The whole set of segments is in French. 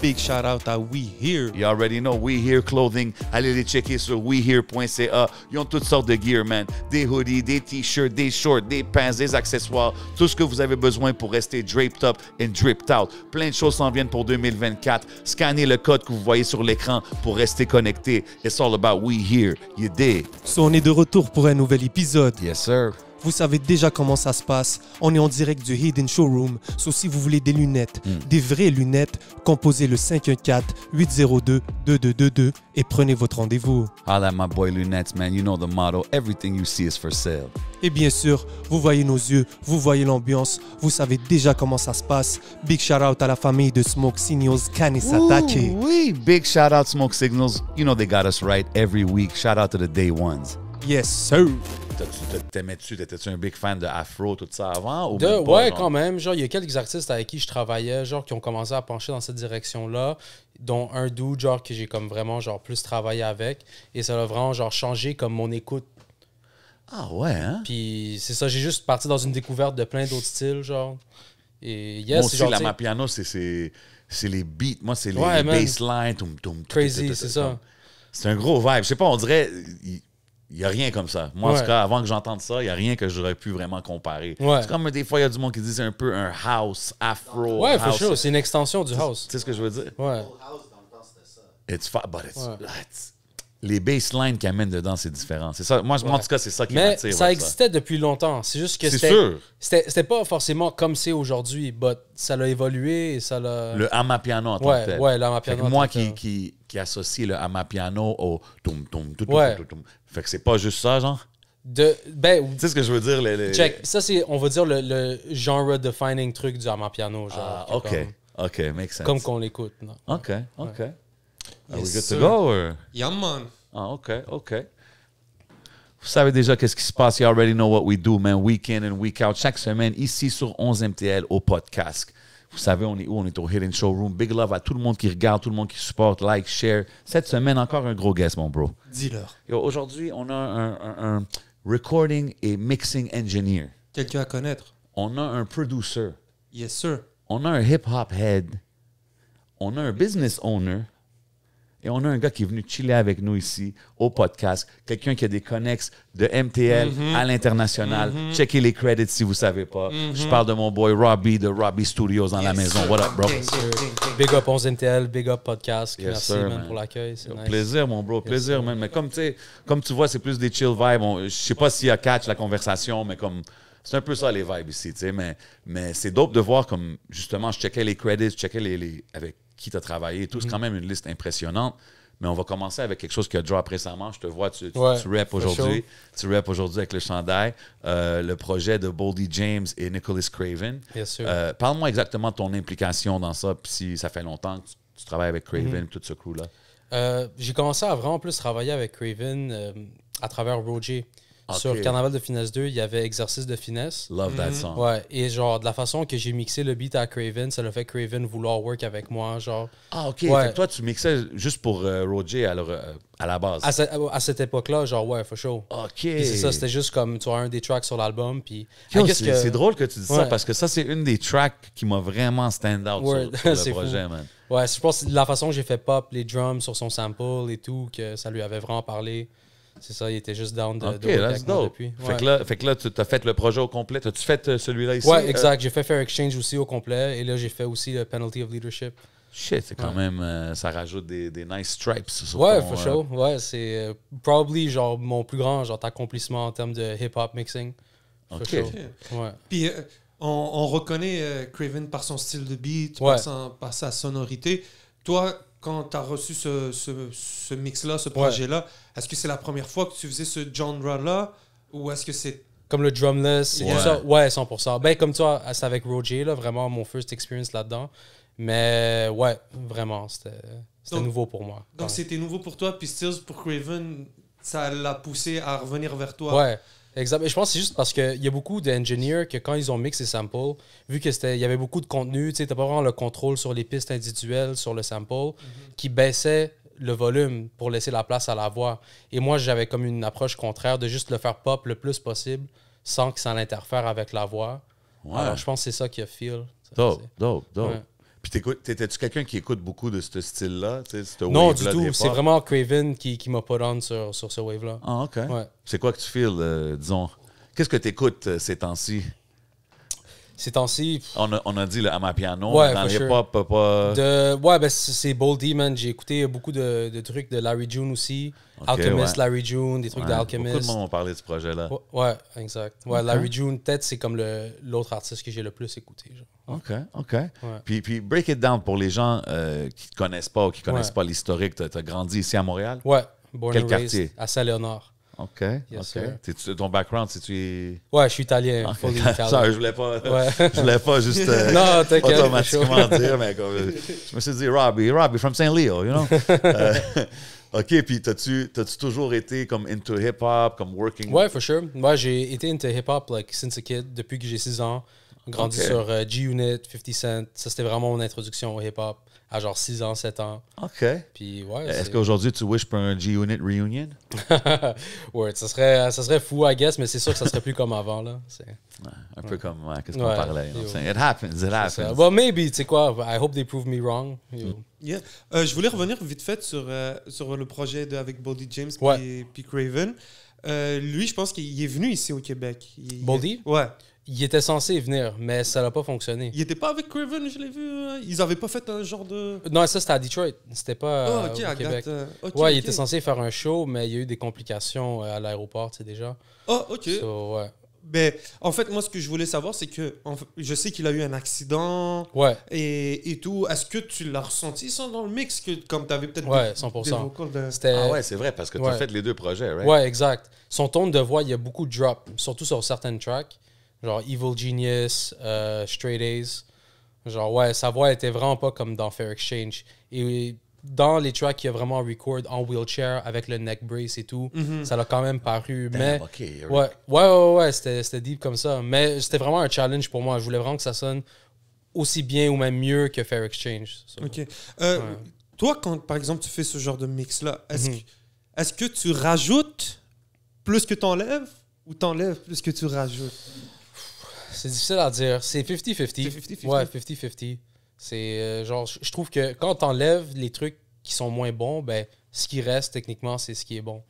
Big shout out à We Here. You already know We Here Clothing. Allez les checker sur WeHere.ca. Ils ont toutes sortes de gear, man. Des hoodies, des t-shirts, des shorts, des pants, des accessoires. Tout ce que vous avez besoin pour rester draped up and dripped out. Plein de choses s'en viennent pour 2024. Scannez le code que vous voyez sur l'écran pour rester connecté. It's all about We Here. You did. on est de retour pour un nouvel épisode. Yes, sir. Vous savez déjà comment ça se passe. On est en direct du Hidden Showroom. So, si vous voulez des lunettes, hmm. des vraies lunettes, composez le 514-802-2222 et prenez votre rendez-vous. Holla my boy Lunettes, man. You know the motto. Everything you see is for sale. Et bien sûr, vous voyez nos yeux, vous voyez l'ambiance, vous savez déjà comment ça se passe. Big shout out à la famille de Smoke Signals, Kanisatake. Oui, big shout out Smoke Signals. You know they got us right every week. Shout out to the day ones. Yes, sir. T'aimais-tu, t'étais-tu un big fan de Afro, tout ça avant? ouais, quand même. Genre, il y a quelques artistes avec qui je travaillais, genre, qui ont commencé à pencher dans cette direction-là, dont un dude, genre, que j'ai comme vraiment, genre, plus travaillé avec. Et ça a vraiment, genre, changé comme mon écoute. Ah ouais, hein? Puis c'est ça, j'ai juste parti dans une découverte de plein d'autres styles, genre. Et yes, Moi aussi, la Mapiano, c'est les beats. Moi, c'est les, basslines. Crazy, c'est ça. C'est un gros vibe. Je sais pas, on dirait il n'y a rien comme ça. Moi, en tout cas, avant que j'entende ça, il n'y a rien que j'aurais pu vraiment comparer. C'est comme des fois, il y a du monde qui dit c'est un peu un house, afro. Ouais, for sure. C'est une extension du house. Tu sais ce que je veux dire? Ouais. les basslines qui amènent dedans, c'est différent. C'est ça. Moi, en tout cas, c'est ça qui m'attire. ça existait depuis longtemps. C'est juste que c'était. C'était pas forcément comme c'est aujourd'hui, mais ça l'a évolué et ça l'a. Le amapiano en tant ouais, que tel. Ouais, Moi qui, associe le amapiano au. Tum, tum, tum, fait que c'est pas juste ça, genre. ben, tu sais ce que je veux dire? Les, Check, ça c'est, on va dire, le, genre-defining truc du Armand Piano. Genre, ah, ok, ok, makes sense. Comme qu'on l'écoute. Non? Ok, ok. Are we good to go? Or? Yeah, man. Ah, ok, ok. Vous savez déjà qu'est-ce qui se passe. You already know what we do, man. Week in and week out. Chaque semaine, ici sur 11MTL au podcast. Vous savez, on est où? On est au Hidden Showroom. Big love à tout le monde qui regarde, tout le monde qui supporte, like, share. Cette semaine, encore un gros guest, mon bro. Dis-leur. Aujourd'hui, on a un, un, recording et mixing engineer. Quelqu'un à connaître. On a un producer. Yes, sir. On a un hip-hop head. On a un business owner. Et on a un gars qui est venu chiller avec nous ici, au podcast, quelqu'un qui a des connexes de MTL mhm. à l'international. Mm les credits si vous ne savez pas. Je mhm. parle de mon boy Robbie de Robbie Studios dans la maison. What up, bro? big up 11 MTL, big up podcast. Merci, pour l'accueil. C'est Plaisir, mon bro, plaisir, man. Mais comme, comme tu vois, c'est plus des chill vibes. Je je sais pas s'il y a catch la conversation, mais comme. C'est un peu ça les vibes ici, tu sais, mais, mais c'est dope de voir comme justement je checkais les credits, je checkais les, les avec qui t'a travaillé, tout. C'est mhm. quand même une liste impressionnante. Mais on va commencer avec quelque chose a drop récemment. Je te vois, tu, tu, rap aujourd'hui. Tu rap aujourd'hui avec le chandail. Euh, le projet de Boldy James et Nicholas Craven. Bien sûr. Euh, parle-moi exactement de ton implication dans ça, puis si ça fait longtemps que tu, travailles avec Craven, mhm. tout ce crew-là. Euh, j'ai commencé à vraiment plus travailler avec Craven à travers Roger. Sur Carnaval de finesse 2, il y avait Exercice de finesse. Love that mhm. song. Ouais, et genre, de la façon que j'ai mixé le beat à Craven, ça l'a fait Craven vouloir work avec moi, genre. Ah, OK. toi, tu mixais juste pour euh, Roger à, euh, à, la base. À, cette époque-là, genre, ouais, for sure. OK. c'est ça, c'était juste comme, tu as un des tracks sur l'album, puis... C'est que... drôle que tu dis ça, parce que ça, c'est une des tracks qui m'a vraiment stand-out sur, le projet, man. Ouais, je pense que la façon que j'ai fait pop les drums sur son sample et tout, que ça lui avait vraiment parlé. C'est ça, il était juste down de, depuis. Fait, que là, fait que là, tu as fait le projet au complet. As-tu fait euh, celui-là ici? Ouais, euh, exact. J'ai fait Fair Exchange aussi au complet. Et là, j'ai fait aussi le Penalty of Leadership. Shit, c'est quand même. Euh, ça rajoute des, nice stripes Ouais, for sure. Ouais, c'est probably genre mon plus grand genre accomplissement en termes de hip-hop mixing. Ok. Puis on, reconnaît Craven par son style de beat, par, sa sonorité. Toi, quand tu as reçu ce, ce, ce mix-là, ce projet-là, est-ce que c'est la première fois que tu faisais ce genre-là ou est-ce que c'est. Comme le drumless, tout ouais, 100%. Ben, comme toi, c'est avec Roger, là, vraiment mon first experience là-dedans. Mais ouais, vraiment, c'était nouveau pour moi. Donc c'était nouveau pour toi, puis Stills pour Craven, ça l'a poussé à revenir vers toi. Ouais, exact. Mais je pense que c'est juste parce qu'il y a beaucoup d'engineers que quand ils ont mixé les samples, vu qu'il y avait beaucoup de contenu, tu sais, t'as pas vraiment le contrôle sur les pistes individuelles, sur le sample, mhm. qui baissait le volume pour laisser la place à la voix. Et moi, j'avais comme une approche contraire de juste le faire pop le plus possible sans que ça l'interfère avec la voix. Alors, je pense que c'est ça qui a feel. Dope, dope, dope. Puis t'étais-tu quelqu'un qui écoute beaucoup de ce style-là? Non, du tout. C'est vraiment Craven qui, qui m'a pas sur, ce wave-là. Ah, OK. C'est quoi que tu files euh, disons? Qu'est-ce que t'écoutes euh, ces temps-ci? ces temps-ci. On a, on a dit le ma piano dans les pop pas. De, ouais, ben c'est Boldy, man. J'ai écouté beaucoup de, de, trucs de Larry June aussi. Alchemist, Larry June, des trucs d'Alchemist. Beaucoup de monde ont parlé de ce projet-là. Ouais, exact. Ouais, Larry June, peut-être, c'est comme l'autre artiste que j'ai le plus écouté. Genre. OK, OK. Puis, puis, break it down pour les gens euh, qui ne connaissent pas ou qui ne connaissent pas l'historique. Tu as, grandi ici à Montréal? Ouais, born Quel à Saint-Léonard. OK. Yes, ton background, si tu es. Ouais, je suis italien. Ça, je voulais pas. je voulais pas juste. Euh, non, Automatiquement dire, mais je me suis dit, Robbie, Robbie from Saint Leo, you know. Euh, OK, puis t'as-tu toujours été comme into hip-hop, comme working? Ouais, for sure. Moi, j'ai été into hip-hop, like, since a kid, depuis que j'ai 6 ans. Grandi sur euh, G-Unit, 50 Cent. Ça, c'était vraiment mon introduction au hip-hop à genre 6 ans, 7 ans. OK. Puis ouais. Est-ce qu'aujourd'hui tu wish pour un G-Unit reunion? ouais, ça serait, ça serait fou, I guess, mais c'est sûr que ça serait plus comme avant, là. un peu comme ouais, qu'est-ce qu'on parlait. It happens, it happens. Well, maybe, tu sais quoi, I hope they prove me wrong. Mm. Yeah. Euh, je voulais revenir vite fait sur, euh, sur le projet de, avec Boldy James et puis Craven. Euh, lui, je pense qu'il est venu ici au Québec. Il, Ouais. Il était censé venir, mais ça n'a pas fonctionné. Il était pas avec Craven, je l'ai vu. Euh, ils n'avaient pas fait un genre de. Non, ça c'était à Detroit. C'était pas ah, euh, au Québec. Euh, ouais, il était censé faire un show, mais il y a eu des complications à l'aéroport, tu déjà. Ah, ok. ouais. Mais ben, en fait, moi, ce que je voulais savoir, c'est que je sais qu'il a eu un accident ouais, et, et tout. Est-ce que tu l'as ressenti sans dans le mix que, Comme tu avais peut-être ouais, des 100%. Ah ouais, c'est vrai, parce que tu as fait les deux projets, right? Ouais, exact. Son ton de voix, il y a beaucoup de drop, surtout sur certaines tracks. Genre Evil Genius, euh, Straight A's. Genre, ouais, sa voix était vraiment pas comme dans Fair Exchange. Et dans les tracks qu'il a vraiment record en wheelchair avec le neck brace et tout, mhm. ça l'a quand même paru. mais ouais, ouais, ouais, c'était deep comme ça. Mais c'était vraiment un challenge pour moi. Je voulais vraiment que ça sonne aussi bien ou même mieux que Fair Exchange. ok. Euh, toi, quand par exemple tu fais ce genre de mix-là, est-ce mhm. que, est que tu rajoutes plus que tu enlèves ou t'enlèves plus que tu rajoutes c'est difficile à dire. C'est 50-50. C'est 50-50. Ouais, 50-50. C'est euh, genre, je trouve que quand t'enlèves les trucs qui sont moins bons, ben, ce qui reste techniquement, c'est ce qui est bon.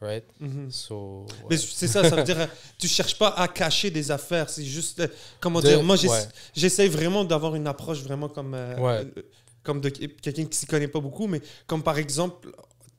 Right? Mm-hmm. So, Mais c'est ça, ça veut dire, euh, tu cherches pas à cacher des affaires, c'est juste, euh, comment dire, moi j'essaye j'essaie vraiment d'avoir une approche vraiment comme, comme de quelqu'un qui s'y connaît pas beaucoup, mais comme par exemple,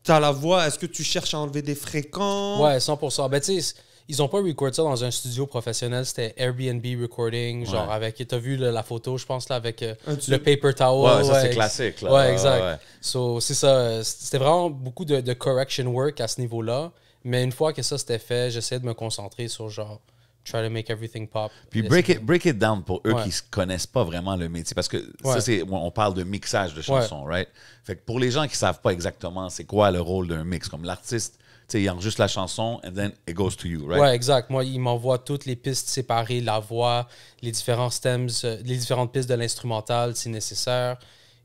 tu as la voix, est-ce que tu cherches à enlever des fréquences? Ouais, 100%. Ben, tu sais, ils n'ont pas re-recordé ça dans un studio professionnel. C'était Airbnb recording, genre avec. Tu as vu la photo, je pense, là, avec euh, le paper tower. Ouais, ça, c'est classique. Là. Ouais, exact. c'est ça. C'était vraiment beaucoup de, correction work à ce niveau-là. Mais une fois que ça, c'était fait, j'essayais de me concentrer sur genre. Try to make everything pop. Puis break it, break it down pour eux qui ne connaissent pas vraiment le métier. Parce que ça, c'est, on parle de mixage de chansons, right? Fait que pour les gens qui ne savent pas exactement c'est quoi le rôle d'un mix, comme l'artiste sais, il la chanson and then it goes to you, right? Ouais, exact. Moi, il m'envoie toutes les pistes séparées, la voix, les différents stems, euh, les différentes pistes de l'instrumental si nécessaire.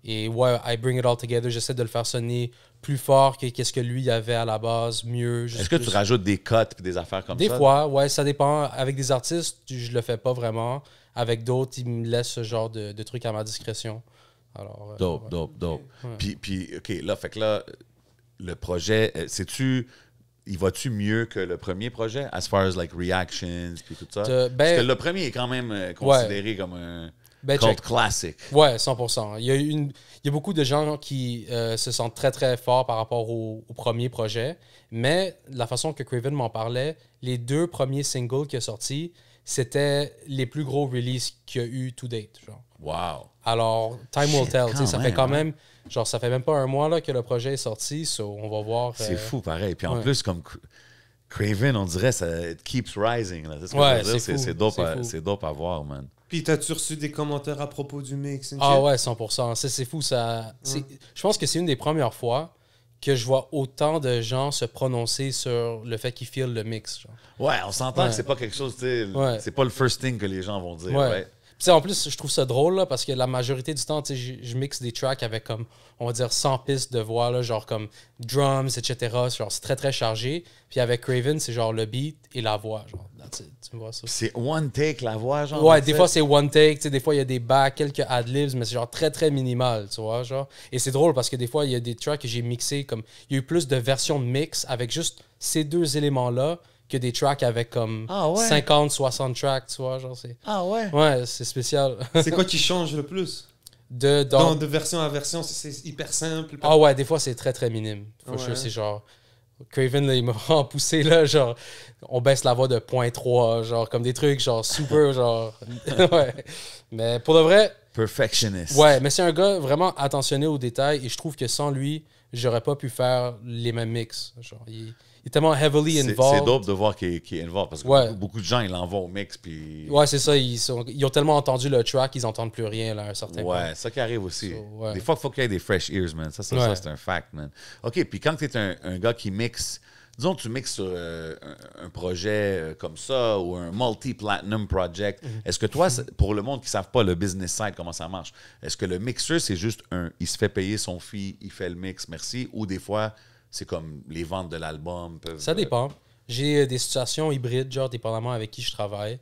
Et ouais, I bring it all together. J'essaie de le faire sonner plus fort que qu'est-ce que lui y avait à la base, mieux. Est-ce que tu rajoutes des cuts et des affaires comme ça? Des fois, ouais, ça dépend. Avec des artistes, je le fais pas vraiment. Avec d'autres, ils me laissent ce genre de, de trucs à ma discrétion. Alors, euh, dope, dope, dope, Puis, puis, OK, là, fait que là, le projet, c'est-tu euh, il va-tu mieux que le premier projet, as far as like reactions puis tout ça? Parce ben- que le premier est quand même euh, considéré comme un ben, classic. Ouais, 100%. Il y a une, beaucoup de gens qui euh, se sentent très très forts par rapport au, premier projet, mais la façon que Craven m'en parlait, les deux premiers singles qui a sortis, c'était les plus gros releases qu'il y a eu to date. Genre. Wow. Alors, time will tell. Ça fait quand même hein. Genre, ça fait même pas un mois là, que le projet est sorti, so on va voir. C'est euh, fou, pareil. Puis en plus, comme Craven, on dirait, ça it keeps rising. C'est C'est dope, à voir, man. Puis t'as-tu reçu des commentaires à propos du mix? Ah ouais, 100%. C'est fou, ça. Je pense que c'est une des premières fois que je vois autant de gens se prononcer sur le fait qu'ils filent le mix. Ouais, on s'entend que c'est pas quelque chose, tu sais, c'est pas le first thing que les gens vont dire. Ouais en plus, je trouve ça drôle parce que la majorité du temps, je mixe des tracks avec comme, on va dire, 100 pistes de voix, genre comme drums, etc. Genre, c'est très très chargé. Puis avec Craven, c'est genre le beat et la voix. Genre, ça. C'est one take la voix, genre. Ouais, des fois c'est one take. Des fois il y a des backs, quelques ad-libs, mais c'est genre très très minimal, tu vois. Genre. Et c'est drôle parce que des fois il y a des tracks que j'ai mixés comme, il y a eu plus de versions de mix avec juste ces deux éléments-là que des tracks avec comme 50, ah 60 tracks, tu vois. Genre, c'est... Ah ouais? Ouais, c'est spécial. c'est quoi qui change le plus? De, dans... de version à version, c'est, hyper simple. Ah ouais, des fois, c'est très, très minime. Faut ouais. c'est genre... Craven, il m'a poussé, là, genre, on baisse la voix de 0.3, genre, comme des trucs, genre, super, genre, ouais. Mais pour de vrai... Perfectionist. Ouais, mais c'est un gars vraiment attentionné aux détails, et je trouve que sans lui, j'aurais pas pu faire les mêmes mix. Genre, est tellement heavily involved. C'est dope de voir qu'il est involved parce que beaucoup, de gens, ils l'envoient au mix. Puis... Ouais, c'est ça. Ils, ont tellement entendu le track, qu'ils n'entendent plus rien à un certain point. Ouais, ça qui arrive aussi. Des fois, il faut qu'il y ait des fresh ears, man. Ça, c'est un fact, man. OK, puis quand tu es un, gars qui mixe, disons tu mixes sur euh, un, projet euh, comme ça ou un multi-platinum project, mm-hmm. est-ce que toi, pour le monde qui ne savent pas le business side, comment ça marche, est-ce que le mixeur, c'est juste un, il se fait payer son fee, il fait le mix, merci, ou des fois, c'est comme les ventes de l'album Ça euh, dépend. J'ai euh, des situations hybrides, genre dépendamment avec qui je travaille.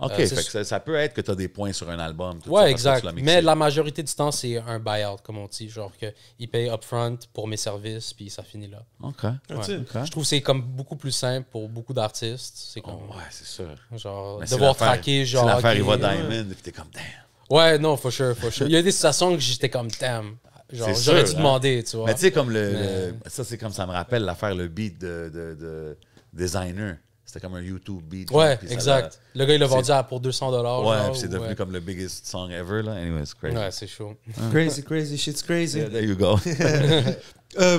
Euh, OK, ça, peut être que tu as des points sur un album. Tout ouais, exact. mais la majorité du temps, c'est un buyout, comme on dit. Genre qu'ils payent upfront pour mes services, puis ça finit là. Ah, OK. Je trouve que c'est comme beaucoup plus simple pour beaucoup d'artistes. C'est comme. Oh, ouais, c'est sûr. Genre, devoir traquer, genre. L'affaire, Diamond, puis t'es comme, damn. Ouais, non, for sure, for sure. Il y a des situations que j'étais comme, damn. J'aurais dû hein. demander, tu vois. Mais tu sais, comme le, Ça, c'est comme ça me rappelle l'affaire, le beat de, de, designer. C'était comme un YouTube beat. Ouais, exact. le gars, il l'a vendu pour 200 dollars. Ouais, puis c'est devenu comme le biggest song ever. Là. Anyway, it's crazy. Ouais, c'est chaud. crazy, crazy, shit's crazy. Yeah, there you go. Euh,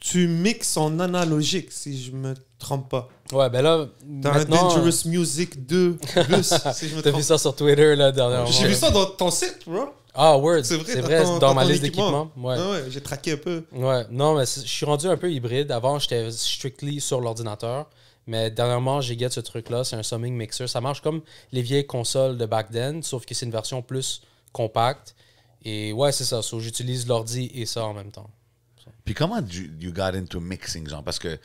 tu mixes en analogique, si je me trompe pas. Ouais, ben là. maintenant... un Dangerous hein. Music 2 plus, si je me trompe. T'as vu ça sur Twitter, là, dernièrement. J'ai vu ça dans ton site, bro. Ah, word. C'est vrai, vrai dans ma liste d'équipements. Ah ouais. j'ai traqué un peu. Ouais, non, mais je suis rendu un peu hybride. Avant, j'étais strictly sur l'ordinateur. Mais dernièrement, j'ai get ce truc-là. C'est un Summing Mixer. Ça marche comme les vieilles consoles de back then, sauf que c'est une version plus compacte. Et ouais, c'est ça. J'utilise l'ordi et ça en même temps. Puis comment you got into mixing, genre? Parce que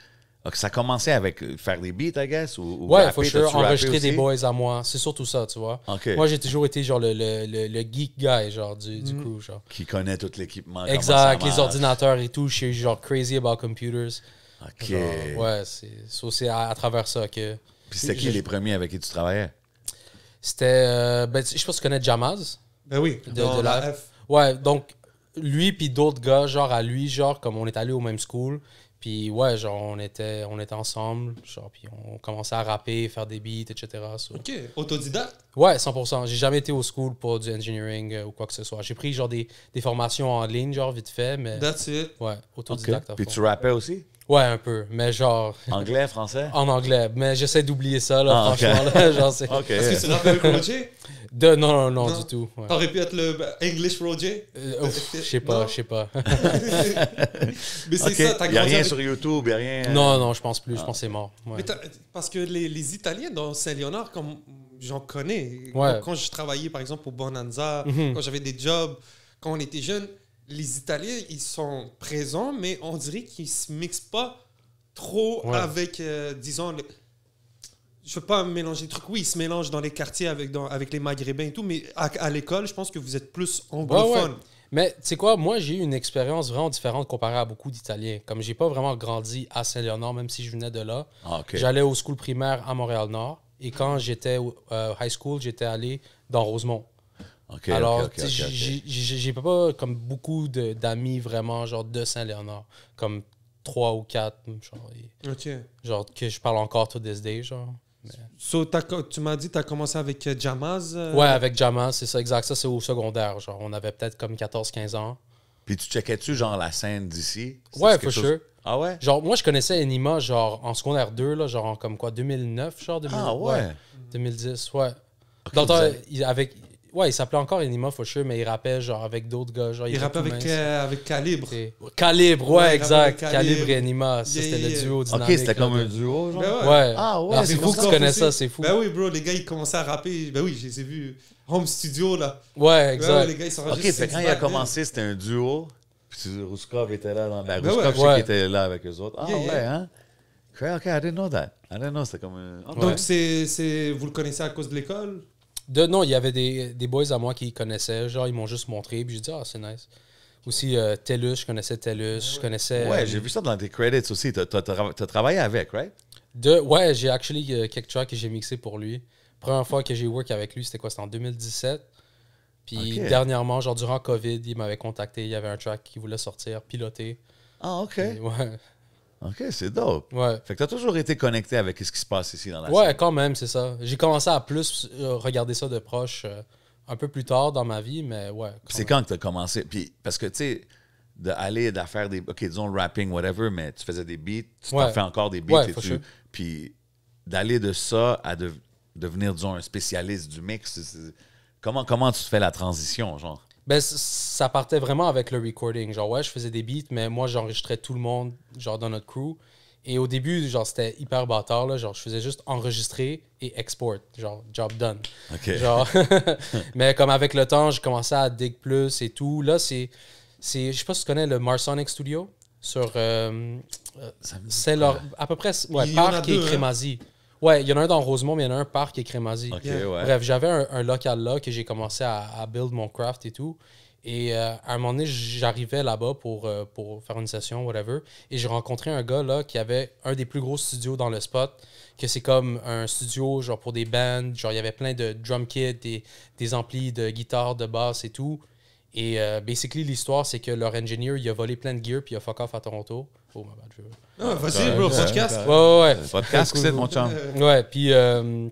ah, ça commençait avec euh, faire des beats, I guess? Ou, ouais, faut sure, enregistrer des boys à moi. C'est surtout ça, tu vois. Moi, j'ai toujours été genre le, geek guy, genre, du, mm. coup. Genre. Qui connaît tout l'équipement. Exact, les ordinateurs et tout. Je suis genre crazy about computers. OK. ouais, c'est à, à, travers ça que... Puis c'était qui les premiers avec qui tu travaillais? C'était... Euh, ben, je pense que tu connais Jamaz. Ben oui, de, la Ouais, donc lui puis d'autres gars, genre à lui, genre comme on est allé au même school, puis ouais, genre, on était, on était ensemble, genre, puis on commençait à rapper, faire des beats, etc. OK. Autodidacte? Ouais, 100%. J'ai jamais été au school pour du engineering euh, ou quoi que ce soit. J'ai pris, genre, des, formations en ligne, genre, vite fait, mais... That's it. Ouais, autodidacte. Puis tu rappais aussi? Ouais, un peu, mais genre. Anglais, français En anglais, mais j'essaie d'oublier ça, là, ah, franchement. Là, genre, c'est... Okay. est que c'est l'appel Roger de... non, non, non, du tout. Ouais. T'aurais pu être le English Roger euh, Je sais pas, je sais pas. mais c'est ça, t'as Il Y a rien sur YouTube, rien. Non, non, je pense plus, je ah. pense que c'est mort. Ouais. parce que les, les Italiens dans Saint-Léonard, comme j'en connais, quand, je travaillais par exemple au Bonanza, mhm. quand j'avais des jobs, quand on était jeunes les Italiens, ils sont présents, mais on dirait qu'ils se mixent pas trop avec, euh, disons, je veux pas mélanger les trucs. Oui, ils se mélangent dans les quartiers avec, avec les Maghrébins et tout, mais à, l'école, je pense que vous êtes plus anglophone. Mais tu sais quoi, moi, j'ai eu une expérience vraiment différente comparée à beaucoup d'Italiens. Comme j'ai pas vraiment grandi à Saint-Léonard, même si je venais de là, ah, j'allais au school primaire à Montréal-Nord. Et quand j'étais au euh, high school, j'étais allé dans Rosemont. Alors, j'ai pas comme beaucoup d'amis vraiment genre de Saint-Léonard, comme trois ou quatre, genre, genre que je parle encore tout des day, genre. tu m'as dit que tu as commencé avec euh, Jamaz? Euh? Ouais, avec Jamaz, c'est ça, exact. Ça, c'est au secondaire. Genre, on avait peut-être comme 14-15 ans. Puis tu checkais-tu, genre, la scène d'ici? Ouais, for sure. Ah ouais? Genre, moi, je connaissais Enima, genre, en secondaire 2, là, genre, en comme quoi, 2009, genre, Ah ouais? 2010, ouais. Okay, avec Ouais, il s'appelait encore Enima Faucheux, mais il rappait genre avec d'autres gars. Genre, il, rapait avec, avec, Calibre. Calibre, ouais, exact. Calibre. et Enima. c'était le duo dynamique. Ok, c'était comme un duo, ben genre. Ah ouais. Ah ouais, c'est fou que tu connais ça, c'est fou. Ben oui, bro, les gars, ils commençaient à rapper. Ben oui, j'ai les ai Home Studio, là. Ouais, ben exact. ouais, les gars, ils sont Ok, c'est quand il a commencé, c'était un duo. Puis Rouskov était là dans Ben, ben Rouskov, je sais était là avec eux autres. Ah ouais, hein? Ok, I didn't know that. I didn't know, c'était comme un. Donc, c'est vous le connaissez à cause de l'école? de, non, il y avait des, boys à moi qui connaissaient. Genre, ils m'ont juste montré. Puis j'ai dit, ah, c'est nice. Aussi, euh, TELUS, je connaissais TELUS. Je connaissais. Ouais, euh, j'ai vu ça dans des credits aussi. Tu travaillé avec, right? De, ouais, j'ai actually euh, quelques tracks que j'ai mixé pour lui. Première fois que j'ai work avec lui, c'était quoi? C'était en 2017. Puis dernièrement, genre durant COVID, il m'avait contacté. Il y avait un track qu'il voulait sortir, piloté. Ah, OK. ouais. OK, c'est dope. Ouais. Fait que t'as toujours été connecté avec ce qui se passe ici dans la Ouais, quand même, c'est ça. J'ai commencé à plus euh, regarder ça de proche euh, un peu plus tard dans ma vie, mais ouais. C'est quand que t'as commencé? Puis, parce que, tu sais, d'aller, de faire des... OK, disons rapping, whatever, mais tu faisais des beats, tu t'en fais encore des beats. et tu, puis d'aller de ça à devenir, disons, un spécialiste du mix, comment, comment tu fais la transition, genre? Ben, ça partait vraiment avec le recording. Genre, ouais, je faisais des beats, mais moi, j'enregistrais tout le monde, genre, dans notre crew. Et au début, genre, c'était hyper bâtard, là. Genre, je faisais juste enregistrer et export. Genre, job done. Genre, mais comme avec le temps, je commençais à dig plus et tout. Là, c'est. Je sais pas si tu connais le Marsonic Studio sur. Euh, c'est à peu près. Ouais, Parc et hein? Crémazie. Ouais, il y en a un dans Rosemont, mais il y en a un parc et Bref, j'avais un, local là que j'ai commencé à, build mon craft et tout. Et euh, à un moment donné, j'arrivais là-bas pour, euh, pour faire une session, whatever. Et j'ai rencontré un gars là qui avait un des plus gros studios dans le spot, que c'est comme un studio genre pour des bands. Genre, il y avait plein de drum kits, des, des amplis de guitare, de basse et tout. Et euh, basically, l'histoire, c'est que leur engineer, il a volé plein de gear puis il a fuck off à Toronto. Oh, my bad, je veux. vas-y, bro, podcast. Ouais, ouais, ouais. Euh, podcast, c'est mon Ouais, puis euh,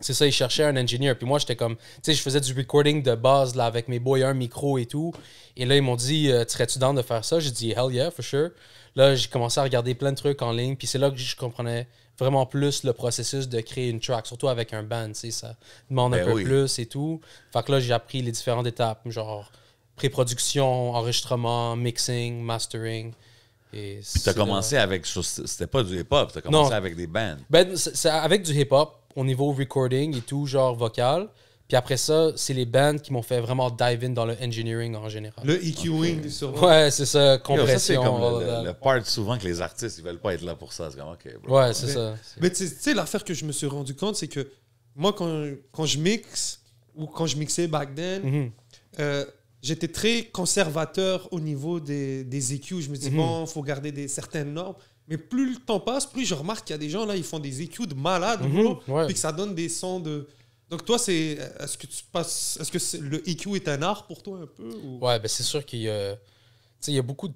c'est ça, ils cherchaient un ingénieur. Puis moi, j'étais comme, tu sais, je faisais du recording de base là avec mes boys, un micro et tout. Et là, ils m'ont dit, serais-tu dans de faire ça? J'ai dit, hell yeah, for sure. Là, j'ai commencé à regarder plein de trucs en ligne. Puis c'est là que je comprenais vraiment plus le processus de créer une track, surtout avec un band, tu sais, ça demande un ben peu plus et tout. Fait que là, j'ai appris les différentes étapes, genre pré-production, enregistrement, mixing, mastering. Et Puis t'as commencé euh, avec, c'était pas du hip-hop, t'as commencé avec des bands. Ben, c'est avec du hip-hop, au niveau recording et tout, genre vocal. Puis après ça, c'est les bands qui m'ont fait vraiment dive in dans le engineering en général. Le EQing, Ouais, c'est ça, compression. C'est comme le, part souvent que les artistes, ils veulent pas être là pour ça. C'est comme, OK, Ouais, c'est ça. Mais tu sais, l'affaire que je me suis rendu compte, c'est que moi, quand, quand je mixe, ou quand je mixais back then, mm-hmm. euh, j'étais très conservateur au niveau des, des EQ. Je me dis, mhm. bon, il faut garder des, certaines normes. Mais plus le temps passe, plus je remarque qu'il y a des gens là, ils font des EQ de malade. Mhm, que ça donne des sons de. Donc toi, c'est est-ce que tu passes, est-ce que le EQ est un art pour toi un peu ou... Ouais, ben c'est sûr qu'il y, a... il a beaucoup, de...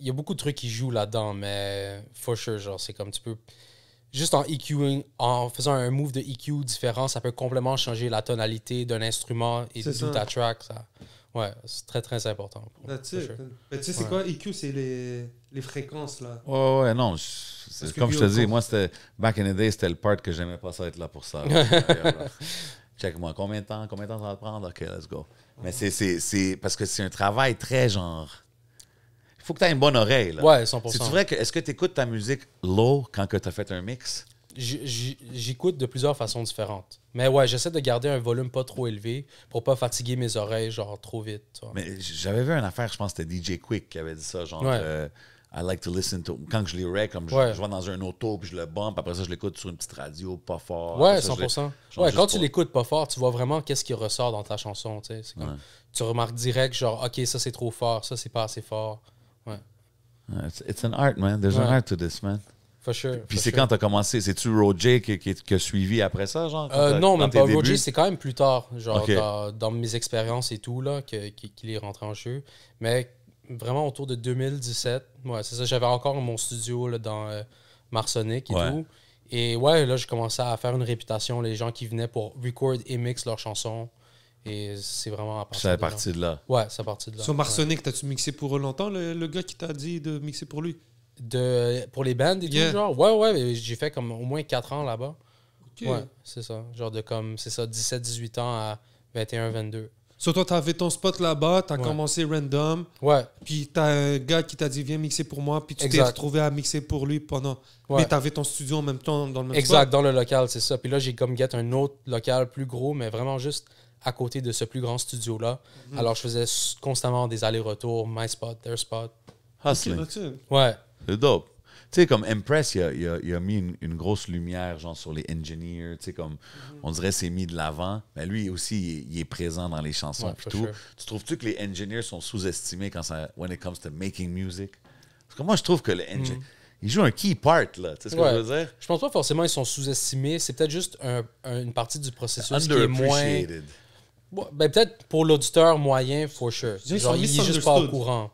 il y a beaucoup de trucs qui jouent là-dedans, mais for sure, genre c'est comme tu peux juste en EQing, en faisant un move de EQ différent, ça peut complètement changer la tonalité d'un instrument et de track. Ça. Ouais, c'est très très important. tu sais, c'est quoi EQ C'est les, les, fréquences là. Ouais, ouais, non. comme je te dis, moi, c'était back in the day, c'était le part que j'aimais pas ça être là pour ça. Euh, check-moi, combien de temps, combien de temps ça va prendre Ok, let's go. Mais c'est parce que c'est un travail très genre. Il faut que tu aies une bonne oreille. Là. Ouais, 100%. C'est vrai que est-ce que tu écoutes ta musique low quand tu as fait un mix j'écoute de plusieurs façons différentes. Mais ouais, j'essaie de garder un volume pas trop élevé pour pas fatiguer mes oreilles, genre trop vite. Mais j'avais vu une affaire, je pense que c'était DJ Quick qui avait dit ça, genre. Euh, I like to listen to. Quand je l'écoute, comme je, vais dans un auto, puis je le bombe. après ça, je l'écoute sur une petite radio, pas fort. Ouais, 100%. ouais, quand tu l'écoutes pas fort, tu vois vraiment qu'est-ce qui ressort dans ta chanson. Tu, tu remarques direct, genre, OK, ça c'est trop fort, ça c'est pas assez fort. Ouais. it's an art, man. There's an art to this, man. Puis c'est quand quand t'as commencé, c'est-tu Roger qui, qui, a suivi après ça, genre? Euh, non, même pas. Roger, c'est quand même plus tard, genre dans, mes expériences et tout, là, qu'il est rentré en jeu. Mais vraiment autour de 2017, c'est ça, j'avais encore mon studio dans euh, Marsonic et tout. Et ouais, là, je commençais à faire une réputation, les gens qui venaient pour record et mix leurs chansons. Et c'est vraiment à partir de, là. Ouais, c'est à partir de là. Sur Marsonic, t'as-tu mixé pour longtemps, le gars qui t'a dit de mixer pour lui? de, pour les bands et tout, genre. Ouais, ouais, j'ai fait comme au moins 4 ans là-bas. Ouais, c'est ça. Genre de comme, c'est ça, 17, 18 ans à 21, 22. Sur so, toi, t'avais ton spot là-bas, t'as commencé random. Ouais. Puis t'as un gars qui t'a dit viens mixer pour moi, puis tu t'es retrouvé à mixer pour lui pendant. Ouais. Mais t'avais ton studio en même temps dans le même Exact, dans le local, c'est ça. Puis là, j'ai comme get un autre local plus gros, mais vraiment juste à côté de ce plus grand studio-là. Mhm. Alors, je faisais constamment des allers-retours, my spot, their spot. ouais. C'est dope. Tu sais, comme Impress, il a, il a, mis une, grosse lumière, genre, sur les engineers. Tu sais, comme, mhm. on dirait, c'est mis de l'avant. Mais ben, lui aussi, il est, présent dans les chansons. Ouais, tout. Tu trouves-tu que les engineers sont sous-estimés quand ça, when it comes to making music? Parce que moi, je trouve que les engineers. Hmm. ils jouent un key part, là. Tu sais ce que je veux dire? Je pense pas forcément ils sont sous-estimés. C'est peut-être juste une partie du processus qui est moins... Ben, peut-être pour l'auditeur moyen, for sure. Genre, il est juste pas au courant.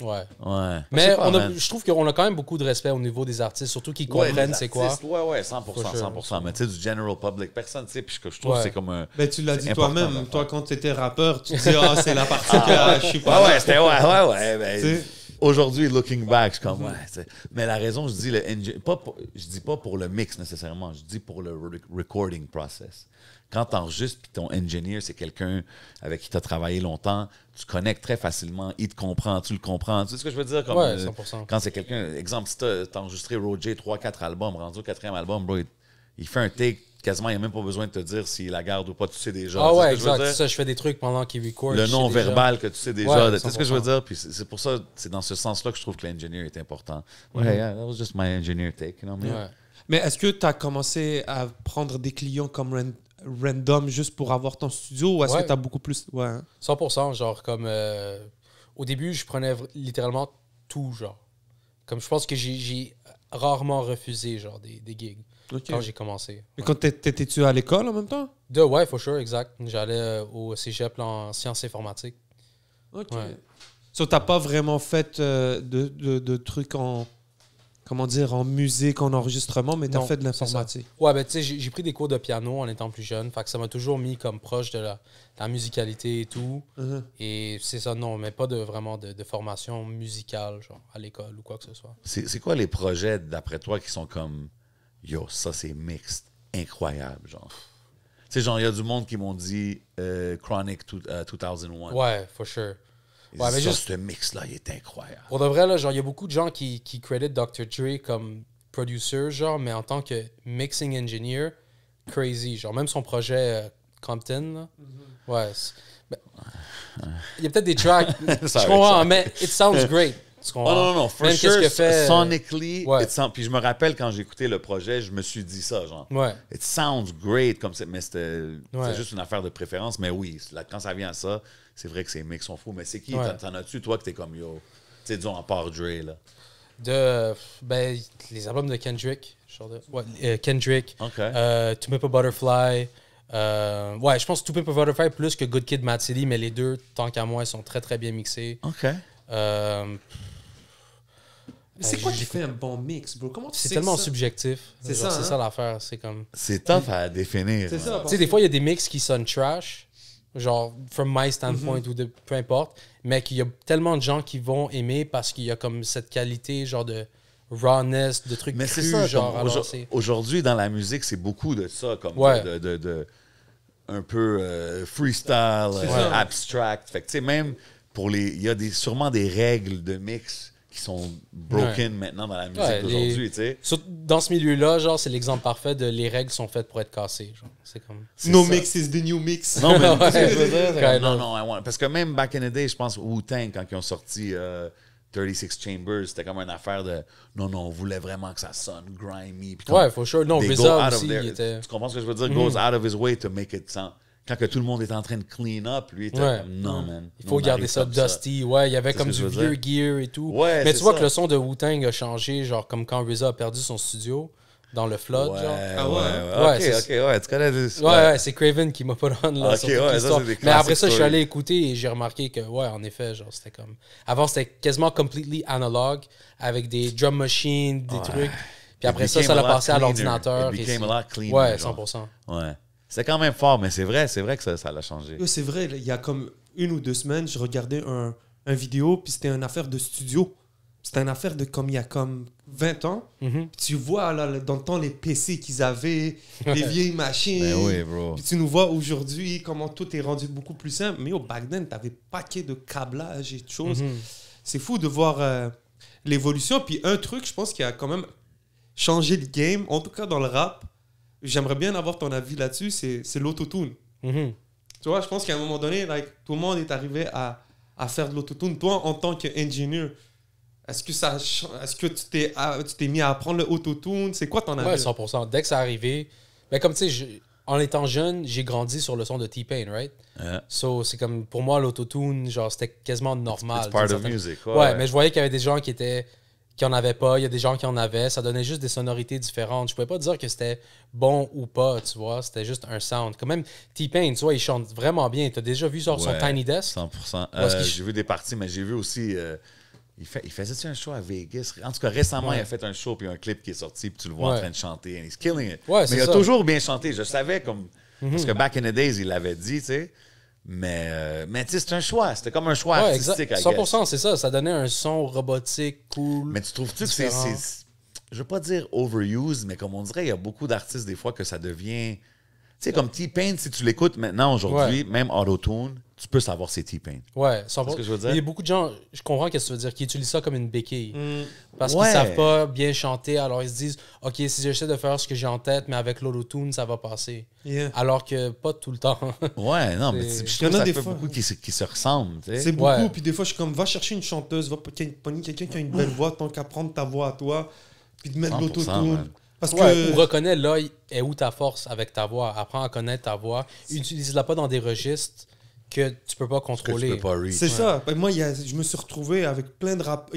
Ouais. ouais. Mais je trouve qu'on a quand même beaucoup de respect au niveau des artistes, surtout qu'ils comprennent c'est quoi. Ouais, ouais, 100%, 100%. Mais tu sais, du general public, personne, tu sais, puisque je trouve que c'est comme un. Mais ben, tu l'as dit toi-même, toi, quand tu étais rappeur, tu dis, ah, oh, c'est la partie que ah, je suis ah pas. Ouais, ouais, c'était, ouais, ouais, ouais. Ben, Aujourd'hui, looking back, je suis comme, Mais la raison, je dis, le pas je dis pas pour le mix nécessairement, je dis pour le recording process. Quand tu enregistres, puis ton engineer, c'est quelqu'un avec qui tu as travaillé longtemps, tu connectes très facilement, il te comprend, tu le comprends. Tu sais ce que je veux dire? Comme, euh, quand c'est quelqu'un, exemple, si tu as, enregistré Roger 3-4 albums, rendu au quatrième album, il, il fait un take, quasiment, il n'y a même pas besoin de te dire s'il la garde ou pas. Tu sais déjà. Ah ouais, exact. ça, je fais des trucs pendant qu'il record. Le non-verbal que tu sais déjà. c'est ce que je veux dire? Puis c'est pour ça, c'est dans ce sens-là que je trouve que l'ingénieur est important. Ouais, mhm. yeah, that was just my engineer take. mais... est-ce que tu as commencé à prendre des clients comme random juste pour avoir ton studio ou est-ce que tu as beaucoup plus. Ouais. 100%. Hein. Genre, comme. Euh, au début, je prenais littéralement tout, genre. Comme je pense que j'ai rarement refusé, genre, des gigs. Quand j'ai commencé. Mais quand t'étais-tu à l'école en même temps? De, ouais, for sure, exact. J'allais euh, au cégep en sciences informatiques. OK. Tu So, t'as pas vraiment fait euh, de, trucs en, comment dire, en musique, en enregistrement, mais t'as fait de l'informatique. Ouais, ben tu sais, j'ai pris des cours de piano en étant plus jeune. Fait que ça m'a toujours mis comme proche de la, musicalité et tout. Uh-huh. Et c'est ça, non, mais pas de vraiment de, de formation musicale, genre à l'école ou quoi que ce soit. C'est quoi les projets d'après toi qui sont comme yo, ça c'est mixte, incroyable, genre. Tu sais, genre, il y a du monde qui m'ont dit euh, Chronic 2001. Euh, ouais, for sure. mais juste, ce mix-là, il est incroyable. Pour de vrai, là, genre, il y a beaucoup de gens qui, créditent Dr. Dre comme producer, genre, mais en tant que mixing engineer, crazy. Genre, même son projet euh, Compton, là, mm-hmm. ouais. Ben, il y a peut-être des tracks. je crois, mais it sounds great. Oh, non, non, non. For sure, euh, sonically, puis je me rappelle quand j'ai écouté le projet, je me suis dit ça, genre. Ouais. It sounds great, comme ça, mais c'était juste une affaire de préférence. Mais oui, quand ça vient à ça, c'est vrai que ces mecs sont fous. Mais c'est qui? T'en as-tu, toi, que t'es comme yo? Tu disons, en part Dre, là. De. Ben, les albums de Kendrick. Ouais, euh, Kendrick. Euh, to Butterfly. ouais, je pense To Pimp a Butterfly plus que Good Kid Mad City, mais les deux, tant qu'à moi, ils sont très très bien mixés. OK c'est ben, quoi qui fait un bon mix, bro? Comment tu C'est tellement subjectif. C'est ça, hein? ça l'affaire. C'est comme. C'est tough à définir. Hein. Tu sais, des fois, il y a des mix qui sonnent trash, genre, from my standpoint mhm. ou de, peu importe, mais qu'il y a tellement de gens qui vont aimer parce qu'il y a comme cette qualité, genre, de rawness, de trucs mais crus, genre. Aujourd'hui, dans la musique, c'est beaucoup de ça, comme de, de, un peu euh, freestyle, euh, abstract. Fait que, tu sais, même pour les. Il y a des, sûrement des règles de mix qui sont broken maintenant dans la musique d'aujourd'hui, Dans ce milieu-là, genre, c'est l'exemple parfait de les règles sont faites pour être cassées. C'est comme. No mix is the new mix. Non, mais. non, non, parce que même back in the day, je pense Wu-Tang, quand ils ont sorti 36 euh, Chambers, c'était comme une affaire de non, non, on voulait vraiment que ça sonne grimy. Puis ouais, for sure. Non, Visa aussi, il était... Tu comprends ce que je veux dire? Goes mm-hmm. out of his way to make it sound quand que tout le monde est en train de clean up, lui, était comme non, man. Il faut garder ça dusty. Ouais, il y avait comme du vieux gear et tout. Ouais, mais tu vois que le son de Wu-Tang a changé, genre comme quand RZA a perdu son studio dans le flood. genre. Ah ouais, ouais. ok, ok, ouais, tu connais. ouais, ouais, c'est Craven qui m'a pas donné là. ouais, mais après ça, je suis allé écouter et j'ai remarqué que, ouais, en effet, genre, c'était comme. Avant, c'était quasiment completely analogue avec des drum machines, des trucs. Puis après ça, ça l'a passé à l'ordinateur. Ouais, 100%. Ouais. C'est quand même fort, mais c'est vrai, c'est vrai que ça, ça l'a changé. C'est vrai, il y a comme une ou deux semaines, je regardais un, un vidéo, puis c'était une affaire de studio. C'était une affaire de comme il y a comme 20 ans. Mhm. tu vois là, dans le temps les PC qu'ils avaient, les vieilles machines. Ben oui, bro. Puis tu nous vois aujourd'hui comment tout est rendu beaucoup plus simple. Mais au back then, tu avais paquet de câblage et de choses. Mhm. C'est fou de voir euh, l'évolution. Puis un truc, je pense, qui a quand même changé le game, en tout cas dans le rap, j'aimerais bien avoir ton avis là-dessus, c'est l'autotune. Mhm. Tu vois, je pense qu'à un moment donné, like, tout le monde est arrivé à, à faire de l'autotune. Toi, en tant qu'ingénieur, est-ce que, ça, est que tu t'es mis à apprendre l'autotune? C'est quoi ton avis? Ouais, 100 Dès que ça arrivé, mais comme tu sais, en étant jeune, j'ai grandi sur le son de T-Pain, right? So, c'est comme, pour moi, l'autotune, genre, c'était quasiment normal. It's part of music. Ouais, ouais, mais je voyais qu'il y avait des gens qui étaient qui en avait pas, il y a des gens qui en avaient, ça donnait juste des sonorités différentes. Je pouvais pas dire que c'était bon ou pas, tu vois, c'était juste un sound. Quand même, T-Pain, tu vois, il chante vraiment bien. Tu as déjà vu son Tiny Desk 100%. que euh, j'ai vu des parties, mais j'ai vu aussi. Euh, il, fait, il faisait un show à Vegas? En tout cas, récemment, il a fait un show puis un clip qui est sorti, puis tu le vois en train de chanter. And he's killing it. mais il a toujours bien chanté. Je savais comme. Parce que mhm. back in the days, il l'avait dit, tu sais. Euh, mais, tu mais c'est un choix. C'était comme un choix artistique artistique. 100%, c'est ça. Ça donnait un son robotique, cool. Mais tu trouves-tu que c'est. Je veux pas dire overuse, mais comme on dirait, il y a beaucoup d'artistes des fois que ça devient sais, comme T-Pain, si tu l'écoutes maintenant, aujourd'hui, même Auto-Tune, tu peux savoir c'est T-Pain. Ouais, sans ce que je veux dire. Il y a beaucoup de gens, je comprends ce que tu veux dire, qui utilisent ça comme une béquille. Mm. Parce qu'ils qu'ils savent pas bien chanter, alors ils se disent, OK, si j'essaie de faire ce que j'ai en tête, mais avec l'auto-tune, ça va passer. Alors que pas tout le temps. ouais, non, mais je trouve ça des fois. beaucoup qui se, ressemblent. C'est beaucoup, puis des fois, je suis comme, va chercher une chanteuse, va quelqu'un qui a une belle voix, tant qu'à prendre ta voix à toi, puis de mettre lauto parce que... Ou reconnais là est où ta force avec ta voix. Apprends à connaître ta voix. Utilise-la pas dans des registres que tu peux pas contrôler. C'est ça. Ben, moi, y a, je me suis retrouvé avec plein de rap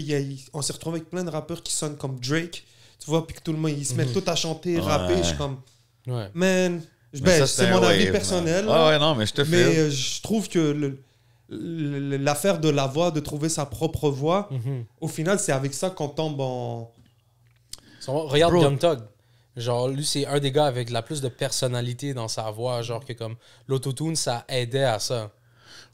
on s'est retrouvé avec plein de rappeurs qui sonnent comme Drake. Tu vois, puis que tout le monde, ils se mettent mhm. tout à chanter, rapper. Je suis comme, man, ben, c'est mon avis personnel. non, mais je te euh, je trouve que l'affaire de la voix, de trouver sa propre voix, mhm. au final, c'est avec ça qu'on tombe en. regarde Young Genre, lui, c'est un des gars avec la plus de personnalité dans sa voix. Genre, que comme l'autotune, ça aidait à ça.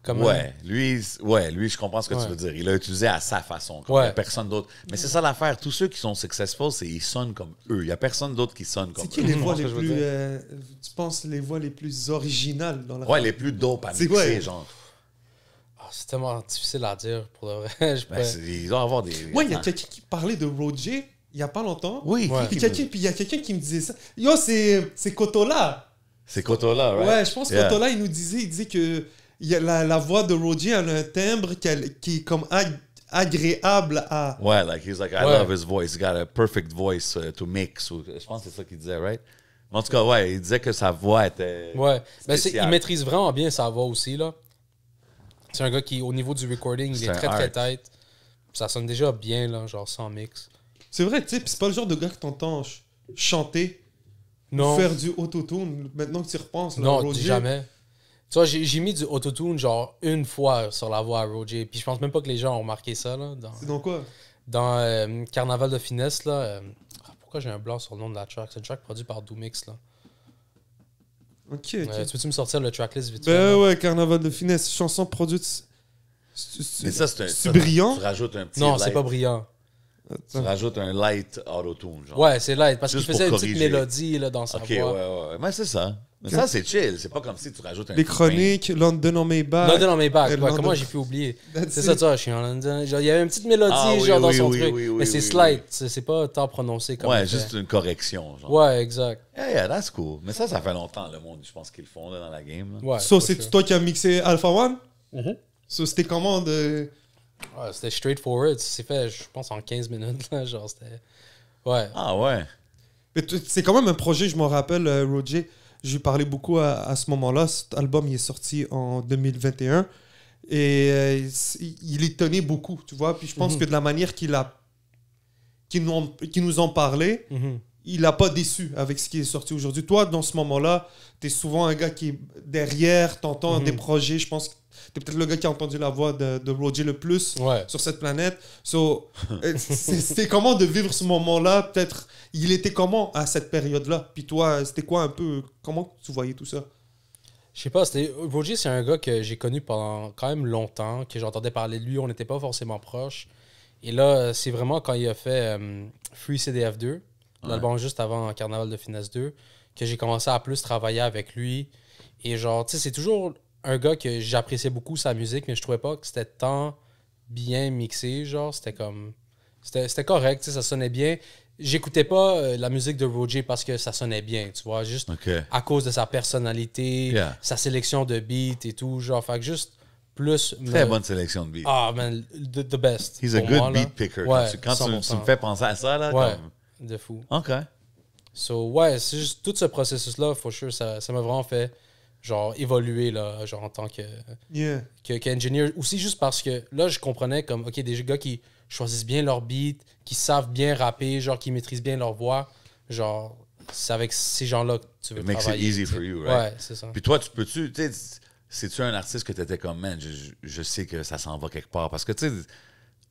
ouais, lui, ouais, lui, je comprends ce que tu veux dire. Il l'a utilisé à sa façon, comme personne d'autre. Mais c'est ça l'affaire. Tous ceux qui sont successful, c'est ils sonnent comme eux. Il n'y a personne d'autre qui sonne comme eux. C'est qui les voix les plus, euh, tu penses, les voix les plus originales dans la Ouais, les plus dope à mixer, euh? genre. Ah, c'est tellement difficile à dire pour ben, Ils avoir des. ouais, il y a ah. quelqu'un qui parlait de Roger il n'y a pas longtemps. Oui. Ouais. Puis quelqu'un qui me disait ça. Yo, c'est Cotola. C'est Cotola, right? Ouais, je pense que Cotola, il nous disait, il disait que y a la, la, voix de Roger, a un timbre qui, est comme agréable à... Ouais, like, he's like, I love his voice. He got a perfect voice uh, to mix. je pense que c'est ça qu'il disait, right? En tout cas, ouais, il disait que sa voix était. Ouais, mais il maîtrise vraiment bien sa voix aussi, là. C'est un gars qui, au niveau du recording, il est, très, très tête. Ça sonne déjà bien, là, genre sans mix. C'est vrai, tu sais, c'est pas le genre de gars que t'entends chanter, non. faire du autotune, maintenant que tu y repenses. Non, jamais. Tu vois, j'ai mis du autotune genre une fois sur la voix à Roger. Puis je pense même pas que les gens ont remarqué ça. Là, C'est dans quoi dans, euh, Carnaval de Finesse, là. Euh, ah, pourquoi j'ai un blanc sur le nom de la track C'est une track produite par Doomix. Là. Ok, euh, tu peux-tu me sortir le tracklist vite ben fait, ouais, Carnaval de finesse, chanson produite. Mais ça, c'est brillant. Non, c'est pas brillant. Tu rajoutes un light auto-tune. Ouais, c'est light. Parce qu'il faisait une petite mélodie là, dans sa okay, voix. ouais, ouais. Mais c'est ça. Mais ça, c'est chill. C'est pas comme si tu rajoutes un. Les chroniques, London on my back. London on my back. Ouais, Comment j'ai fait oublier C'est ça, tu vois, je suis en London. il y avait une petite mélodie ah genre, dans son truc. mais c'est slight. C'est pas tant prononcé comme Ouais, juste une correction. Genre. Ouais, exact. Yeah, yeah, that's cool. Mais ça, ça fait longtemps, le monde, je pense qu'ils le font dans la game. Là. Ouais. So, c'est toi qui as mixé Alpha One mm -hmm. c'était comment de c'était straightforward. C'est fait, je pense, en 15 minutes. Ouais. Ah ouais. Mais c'est quand même un projet, je m'en rappelle, euh, Roger. J'ai parlé beaucoup à, ce moment-là. Cet album il est sorti en 2021. Et euh, il est beaucoup, tu vois. Puis je pense mhm. que de la manière qu'il a. nous, nous en parlait, mhm. il n'a pas déçu avec ce qui est sorti aujourd'hui. Toi, dans ce moment-là, tu es souvent un gars qui est derrière, t'entends mhm. des projets. Je pense que T'es peut-être le gars qui a entendu la voix de, de Roger le plus sur cette planète. So, euh, c'était comment de vivre ce moment-là Peut-être, il était comment à cette période-là Puis toi, c'était quoi un peu Comment tu voyais tout ça je sais pas, Roger, c'est un gars que j'ai connu pendant quand même longtemps, que j'entendais parler de lui, on n'était pas forcément proches. Et là, c'est vraiment quand il a fait euh, Free CDF2, l'album juste avant Carnaval de Finesse 2, que j'ai commencé à plus travailler avec lui. Et genre, tu sais, c'est toujours un gars que j'appréciais beaucoup sa musique, mais je trouvais pas que c'était tant bien mixé. Genre, c'était comme. C'était correct, ça sonnait bien. J'écoutais pas euh, la musique de Roger parce que ça sonnait bien, tu vois, juste à cause de sa personnalité, sa sélection de beats et tout. Genre, fait juste plus. Très bonne sélection de beats. Ah, man, the, best. He's a good beat picker. quand, tu, me fais penser à ça, là. de fou. OK. So, ouais, c'est juste tout ce processus-là, for sure, ça m'a vraiment fait genre évoluer là genre en tant que qu'engineer aussi juste parce que là je comprenais comme ok des gars qui choisissent bien leur beat qui savent bien rapper genre qui maîtrisent bien leur voix genre c'est avec ces gens là que tu veux travailler it easy ouais c'est ça puis toi tu peux tu sais Si tu es un artiste que tu étais comme, man, je, sais que ça s'en va quelque part? Parce que, tu sais,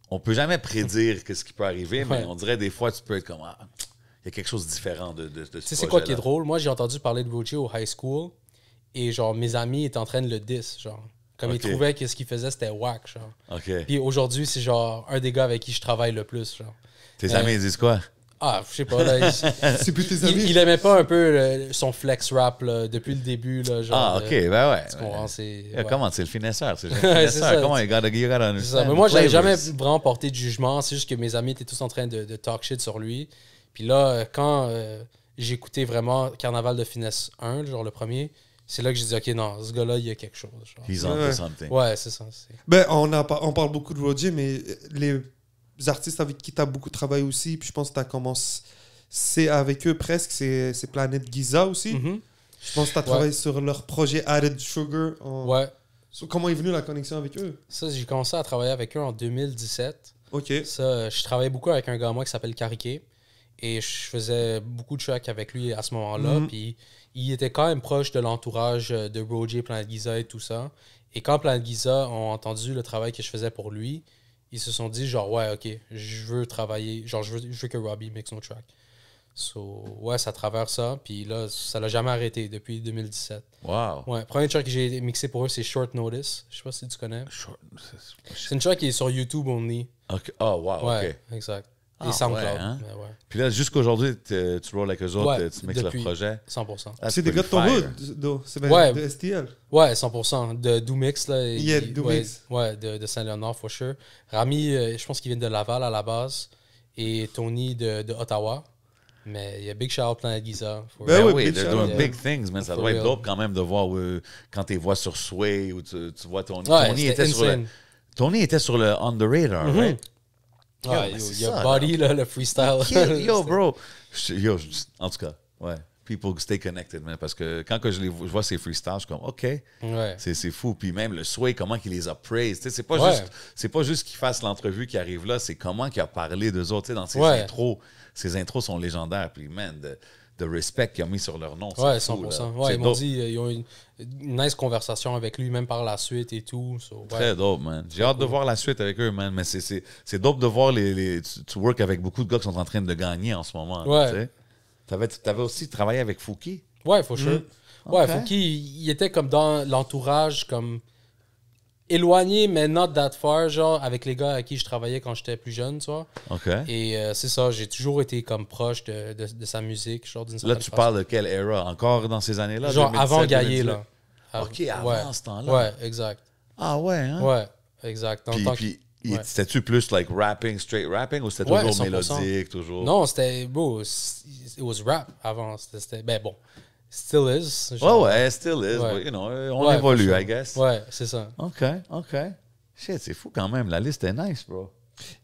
on peut jamais prédire ce qui peut arriver, mais on dirait des fois, tu peux être comme, ah, il y a quelque chose de différent de, de, Tu sais, c'est quoi qui est drôle? Moi, j'ai entendu parler de Gucci au high school, et genre mes amis étaient en train de le diss, genre. Comme ils trouvaient que ce qu'il faisait c'était whack, genre. Puis aujourd'hui, c'est genre un des gars avec qui je travaille le plus, genre. Tes euh, amis disent quoi? Ah, je sais pas. Là, il, plus tes amis. Il, aimait pas un peu euh, son flex rap depuis le début. Là, genre, ah, ok, euh, ben ouais. Comment, c'est le finesseur. C'est ça. finesseur. Comment, il garde il Mais moi, j'avais jamais vraiment porté de jugement. C'est juste que mes amis étaient tous en train de, talk shit sur lui. Puis là, quand j'écoutais vraiment Carnaval de Finesse 1, genre le premier, c'est là que j'ai dit, OK, non, ce gars-là, il y a quelque chose. Ils ont on ouais. something. Ouais, c'est ça. Ben, on, parle beaucoup de Roger, mais les artistes avec qui tu as beaucoup travaillé aussi, puis je pense que tu as commencé avec eux presque, c'est, Planète Giza aussi. Mhm. Je pense que tu as travaillé sur leur projet Added Sugar. Ouais. Comment est venue la connexion avec eux Ça, j'ai commencé à travailler avec eux en 2017. OK. Ça, je travaillais beaucoup avec un gars moi qui s'appelle Karike. Et je faisais beaucoup de chocs avec lui à ce moment-là. Mhm. Puis il était quand même proche de l'entourage euh, de Roger, Planet Giza et tout ça. Et quand Planet Giza ont entendu le travail que je faisais pour lui, ils se sont dit genre ouais ok je veux travailler genre je veux, que Robbie mixe nos tracks so ouais ça traverse ça puis là ça l'a jamais arrêté depuis 2017 wow ouais premier track que j'ai mixé pour eux c'est Short Notice je sais pas si tu connais Short... c'est une track qui est sur YouTube only ok oh wow ouais, exact et ah, SoundCloud. Ouais, hein? Ben Puis là, jusqu'aujourd'hui, tu roules avec eux autres, tu mixes le projet. 100%. Ah, c'est des gars de ton hood, c'est de STL. Ouais, 100%. De Doomix, là. Yeah, Ouais, de, de Saint-Léonard, for sure. Rami, euh, je pense qu'il vient de Laval à la base. Et Tony de, de Ottawa. Mais il y a Big Shout Planet Giza. Ben, ben oui, oui they're doing big things, mais Ça doit être dope quand même de voir euh, quand tu vois sur Sway ou tu, tu vois Tony. Tony était, sur le, Tony était sur le On the Radar, mm-hmm. Ah, yo, body, le freestyle. yo, bro. Yo, en tout cas, ouais. People stay connected, man. Parce que quand je, vois ces freestyles, je suis comme, OK. C'est fou. Puis même le souhait, comment qu'il les a C'est pas, juste juste, pas juste qu'il fasse l'entrevue qui arrive là, c'est comment qu'il a parlé d'eux autres. dans ses intros, ses intros sont légendaires. Puis, man, le respect qu'ils ont mis sur leur nom. Ouais, 100%. ouais, ils m'ont dit, euh, ils ont une nice conversation avec lui, même par la suite et tout. Très dope, man. J'ai hâte de voir la suite avec eux, man. Mais c'est dope de voir les, tu, work avec beaucoup de gars qui sont en train de gagner en ce moment. Ouais. Tu avais, aussi travaillé avec Fouki. Ouais, for hmm. Ouais, Fouki, il était comme dans l'entourage, comme éloigné, mais not that far, genre, avec les gars à qui je travaillais quand j'étais plus jeune, tu vois. Et euh, c'est ça, j'ai toujours été comme proche de, de, sa musique, genre d'une Là, tu parles de quelle era? Encore dans ces années-là? Genre avant Gaillé, là. OK, avant ce temps-là. Ouais, exact. Ah ouais, hein? Ouais, exact. Puis, puis c'était-tu plus like rapping, straight rapping, ou c'était toujours mélodique, toujours? Non, c'était beau. It was rap avant. C'était, ben bon, Still is. Ouais, ouais, still is. you know, euh, on évolue, I guess. Ouais, c'est ça. OK, OK. Shit, c'est fou quand même. La liste est nice, bro.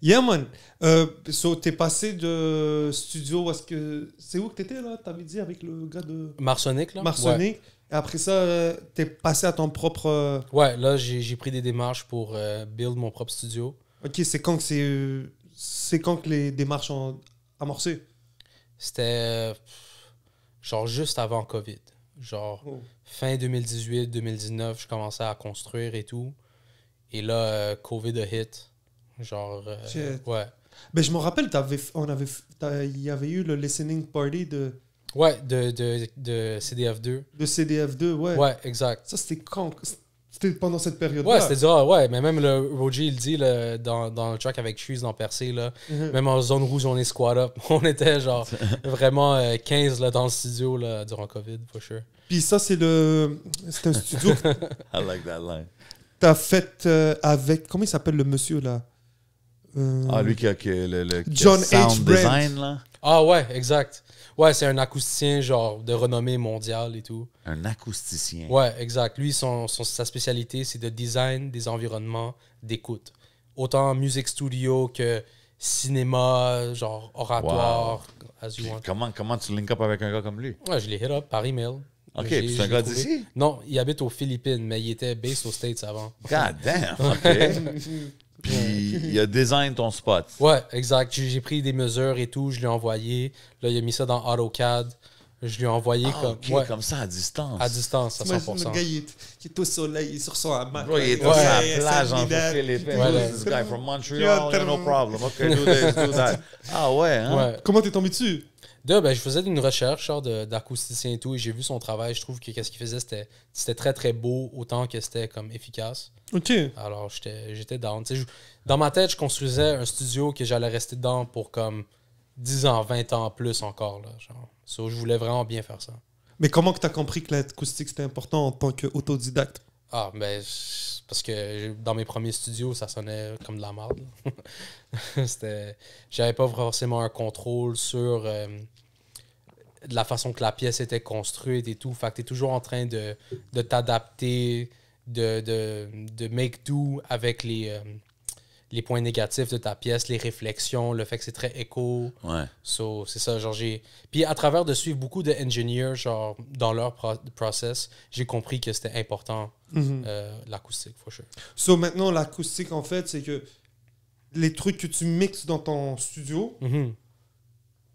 Yeah, man. Euh, so, t'es passé de studio, est-ce que. C'est où que t'étais, là T'avais dit avec le gars de. Marsonic, là Marsonic. Et après ça, euh, t'es passé à ton propre. Ouais, là, j'ai pris des démarches pour build mon propre studio. Ok, c'est quand que c'est. C'est quand que les démarches ont amorcé C'était genre juste avant COVID. Genre oh. fin 2018-2019, je commençais à construire et tout. Et là, euh, COVID a hit. Genre, euh, ouais. Mais ben, je me rappelle, on avait, il y avait eu le listening party de. Ouais, de, de, de CDF2. De CDF2, ouais. Ouais, exact. Ça, c'était quand c'était pendant cette période-là. Ouais, c'était ah, dur. ouais, mais même le Roger, il dit dans, dans, le track avec Cheese dans Percé, là, mhm. même en zone rouge, on est squad up. On était genre vraiment 15 euh, dans le studio là, durant Covid, for sûr. Puis ça, c'est le. C'est un studio. I like that line. T'as fait euh, avec. Comment il s'appelle le monsieur là euh, Ah, lui qui a, le, John H. Design, là. Ah ouais, exact. Ouais, c'est un acousticien, genre, de renommée mondiale et tout. Un acousticien. Ouais, exact. Lui, son, sa spécialité, c'est de design des environnements d'écoute. Autant music studio que cinéma, genre oratoire. As you Comment, comment tu link up avec un gars comme lui? Ouais, je l'ai hit up par email. OK, c'est un gars d'ici? Non, il habite aux Philippines, mais il était based aux States avant. God damn, OK. Puis il a design ton spot. Ouais, exact. J'ai pris des mesures et tout, je lui ai envoyé. Là, il a mis ça dans AutoCAD. Je lui ai envoyé ah, comme, ouais. comme ça à distance. À distance, à 100%. Le gars, il est, tout est au soleil, il est sur son hamac. il est sur la plage en Philippines. This guy from Montreal, no problem. Okay, do this, do that. Ah ouais, hein? ouais. Comment t'es tombé dessus? Ben, je faisais une recherche d'acousticien et tout, et j'ai vu son travail. Je trouve que qu'est-ce qu'il faisait, c'était, très, très beau, autant que c'était comme efficace. OK. Alors, j'étais, j'étais dans ma tête, je construisais un studio que j'allais rester dedans pour comme 10 ans, 20 ans plus encore. Là, je voulais vraiment bien faire ça. Mais comment que tu as compris que l'acoustique, c'était important en tant qu'autodidacte? Ah, ben, parce que dans mes premiers studios, ça sonnait comme de la merde. J'avais pas forcément un contrôle sur euh, de la façon que la pièce était construite et tout. Fait que tu es toujours en train de, de t'adapter, de, de, de, make do avec les, euh, les points négatifs de ta pièce, les réflexions, le fait que c'est très écho. Ouais. So, c'est ça, genre j'ai. Puis à travers de suivre beaucoup d'ingénieurs, genre dans leur process, j'ai compris que c'était important mhm. euh, l'acoustique, faut sure. So maintenant, l'acoustique, en fait, c'est que les trucs que tu mixes dans ton studio, mhm.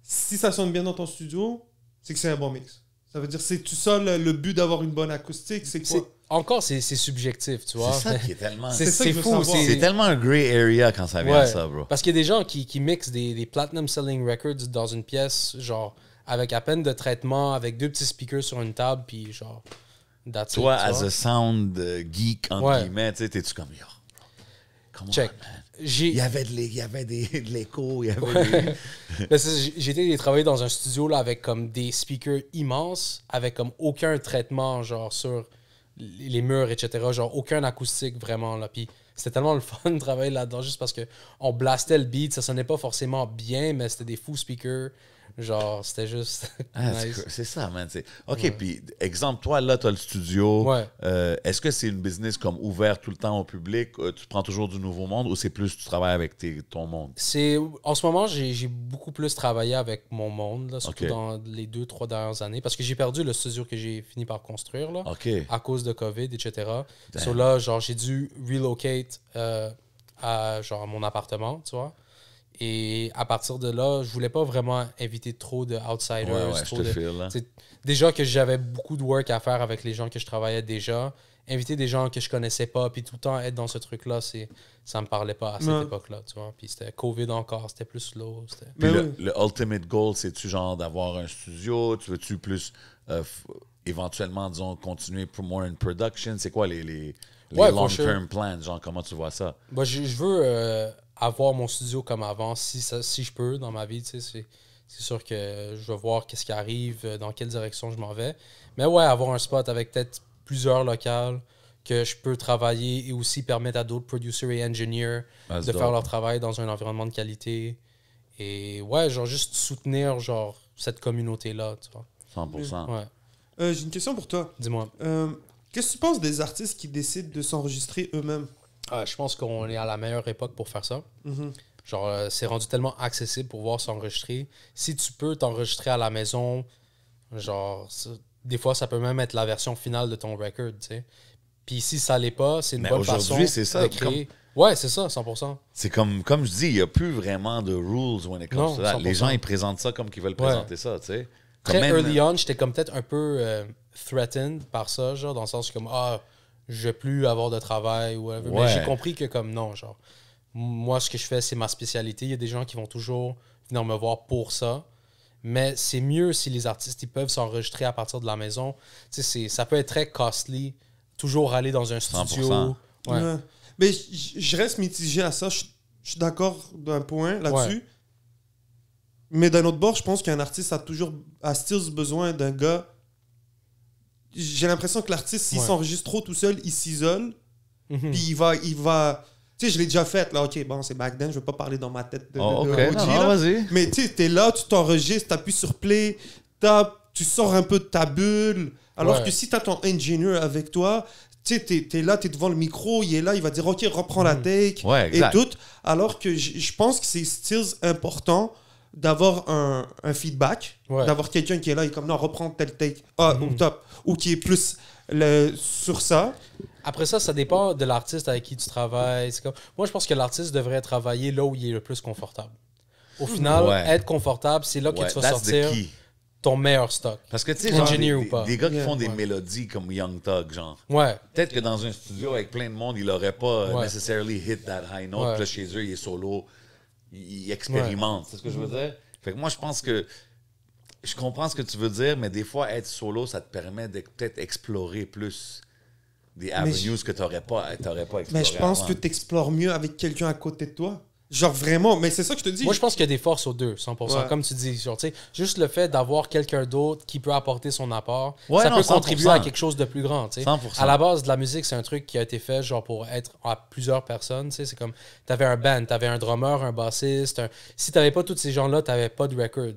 si ça sonne bien dans ton studio, c'est que c'est un bon mix. Ça veut dire, cest tout ça le, but d'avoir une bonne acoustique? C'est quoi? Encore, c'est subjectif, tu vois. C'est ça qui est tellement... C'est fou. C'est tellement un gray area quand ça vient à ça, bro. Parce qu'il y a des gens qui, qui mixent des, des platinum selling records dans une pièce, genre, avec à peine de traitement, avec deux petits speakers sur une table, puis genre... Toi, as a sound euh, geek, entre ouais. guillemets, t'es-tu comme... Yo, Check. On, il y avait de l'écho, il y avait des... J'étais travaillé dans un studio là, avec comme des speakers immenses, avec comme aucun traitement genre sur les murs, etc. Genre aucun acoustique vraiment. Là. Puis c'était tellement le fun de travailler là-dedans juste parce qu'on blastait le beat, ça sonnait pas forcément bien, mais c'était des fous speakers. Genre, c'était juste. Ah, c'est ça, man. OK, puis exemple, toi, là, tu as le studio. Euh, est-ce que c'est une business comme ouvert tout le temps au public? Euh, tu prends toujours du nouveau monde ou c'est plus tu travailles avec tes, ton monde? c'est En ce moment, j'ai beaucoup plus travaillé avec mon monde, surtout dans les deux, trois dernières années, parce que j'ai perdu le studio que j'ai fini par construire là, à cause de COVID, etc. Donc là, genre, j'ai dû relocate euh, à genre, mon appartement, tu vois. Et à partir de là, je voulais pas vraiment inviter trop de outsiders. de, hein. déjà que j'avais beaucoup de work à faire avec les gens que je travaillais déjà. Inviter des gens que je connaissais pas, puis tout le temps être dans ce truc-là, c'est ça me parlait pas à cette époque-là, tu Puis c'était COVID encore, c'était plus slow. Puis le, ultimate goal, c'est-tu genre d'avoir un studio? Tu veux-tu plus euh, éventuellement, disons, continuer pour more in production? C'est quoi les ouais, long-term plans, genre comment tu vois ça? Moi, bah, je, veux euh, avoir mon studio comme avant, si, si je peux, dans ma vie. C'est sûr que je veux voir qu'est-ce qui arrive, euh, dans quelle direction je m'en vais. Mais ouais, avoir un spot avec peut-être plusieurs locales que je peux travailler et aussi permettre à d'autres producers et engineers ah, de faire leur travail dans un environnement de qualité. Et ouais, genre juste soutenir genre cette communauté-là, tu vois. 100%. Euh, j'ai une question pour toi. Dis-moi. Qu'est-ce que tu penses des artistes qui décident de s'enregistrer eux-mêmes ah, Je pense qu'on est à la meilleure époque pour faire ça. Mm-hmm. Genre, euh, c'est rendu tellement accessible pour voir s'enregistrer. Si tu peux t'enregistrer à la maison, genre, des fois, ça peut même être la version finale de ton record, tu sais. Puis si ça l'est pas, c'est une bonne façon c'est ça, créer. Ouais, c'est ça, 100%. C'est comme, comme je dis, il n'y a plus vraiment de rules when it comes to that. Les gens, ils présentent ça comme qu'ils veulent présenter ça, tu sais. Très early on, j'étais comme peut-être un peu euh, threatened par ça, genre, dans le sens comme, ah, je vais plus avoir de travail ou Ouais. Mais j'ai compris que, comme, non, genre, moi, ce que je fais, c'est ma spécialité. Il y a des gens qui vont toujours venir me voir pour ça. Mais c'est mieux si les artistes ils peuvent s'enregistrer à partir de la maison. Tu sais, ça peut être très costly, toujours aller dans un studio. Mais je, reste mitigé à ça. Je, suis d'accord d'un point là-dessus. Mais d'un autre bord, je pense qu'un artiste a toujours a still besoin d'un gars j'ai l'impression que l'artiste, s'il s'enregistre trop tout seul, il s'isole. Mhm. Puis il va. Il va tu sais, je l'ai déjà fait, là, ok, bon, c'est back then, je veux pas parler dans ma tête de, oh, Mais tu sais, là, tu t'enregistres, tu appuies sur play, tu sors un peu de ta bulle. Alors que si tu as ton engineer avec toi, tu sais, es là, tu es devant le micro, il est là, il va dire, ok, reprends la mhm. take et tout. Alors que je pense que c'est style important d'avoir un, feedback, d'avoir quelqu'un qui est là et comme non, reprends tel take, ah, mhm. top, ou qui est plus le, sur ça. Après ça, ça dépend de l'artiste avec qui tu travailles. Moi, je pense que l'artiste devrait travailler là où il est le plus confortable. Au hmm. final, être confortable, c'est là que tu vas sortir ton meilleur stock. Parce que tu sais, genre, des, gars qui font des mélodies comme Young Thug, genre. Ouais. Peut-être que dans un studio avec plein de monde, il n'aurait pas nécessairement hit that high note. Là, chez eux, il est solo il expérimente. c'est ce que je veux mm-hmm. dire. Fait que moi, je pense que je comprends ce que tu veux dire, mais des fois, être solo, ça te permet de peut-être explorer plus des avenues que tu n'aurais pas, aurais pas Mais je pense que tu explores mieux avec quelqu'un à côté de toi. Genre vraiment, mais c'est ça que je te dis. Moi, je pense qu'il y a des forces aux deux, 100%. Comme tu dis, juste le fait d'avoir quelqu'un d'autre qui peut apporter son apport, ça peut contribuer à quelque chose de plus grand, À la base, de la musique, c'est un truc qui a été fait, genre, pour être à plusieurs personnes, C'est comme, tu avais un band, t'avais un drummer, un bassiste. si Si t'avais pas tous ces gens-là, tu t'avais pas de record.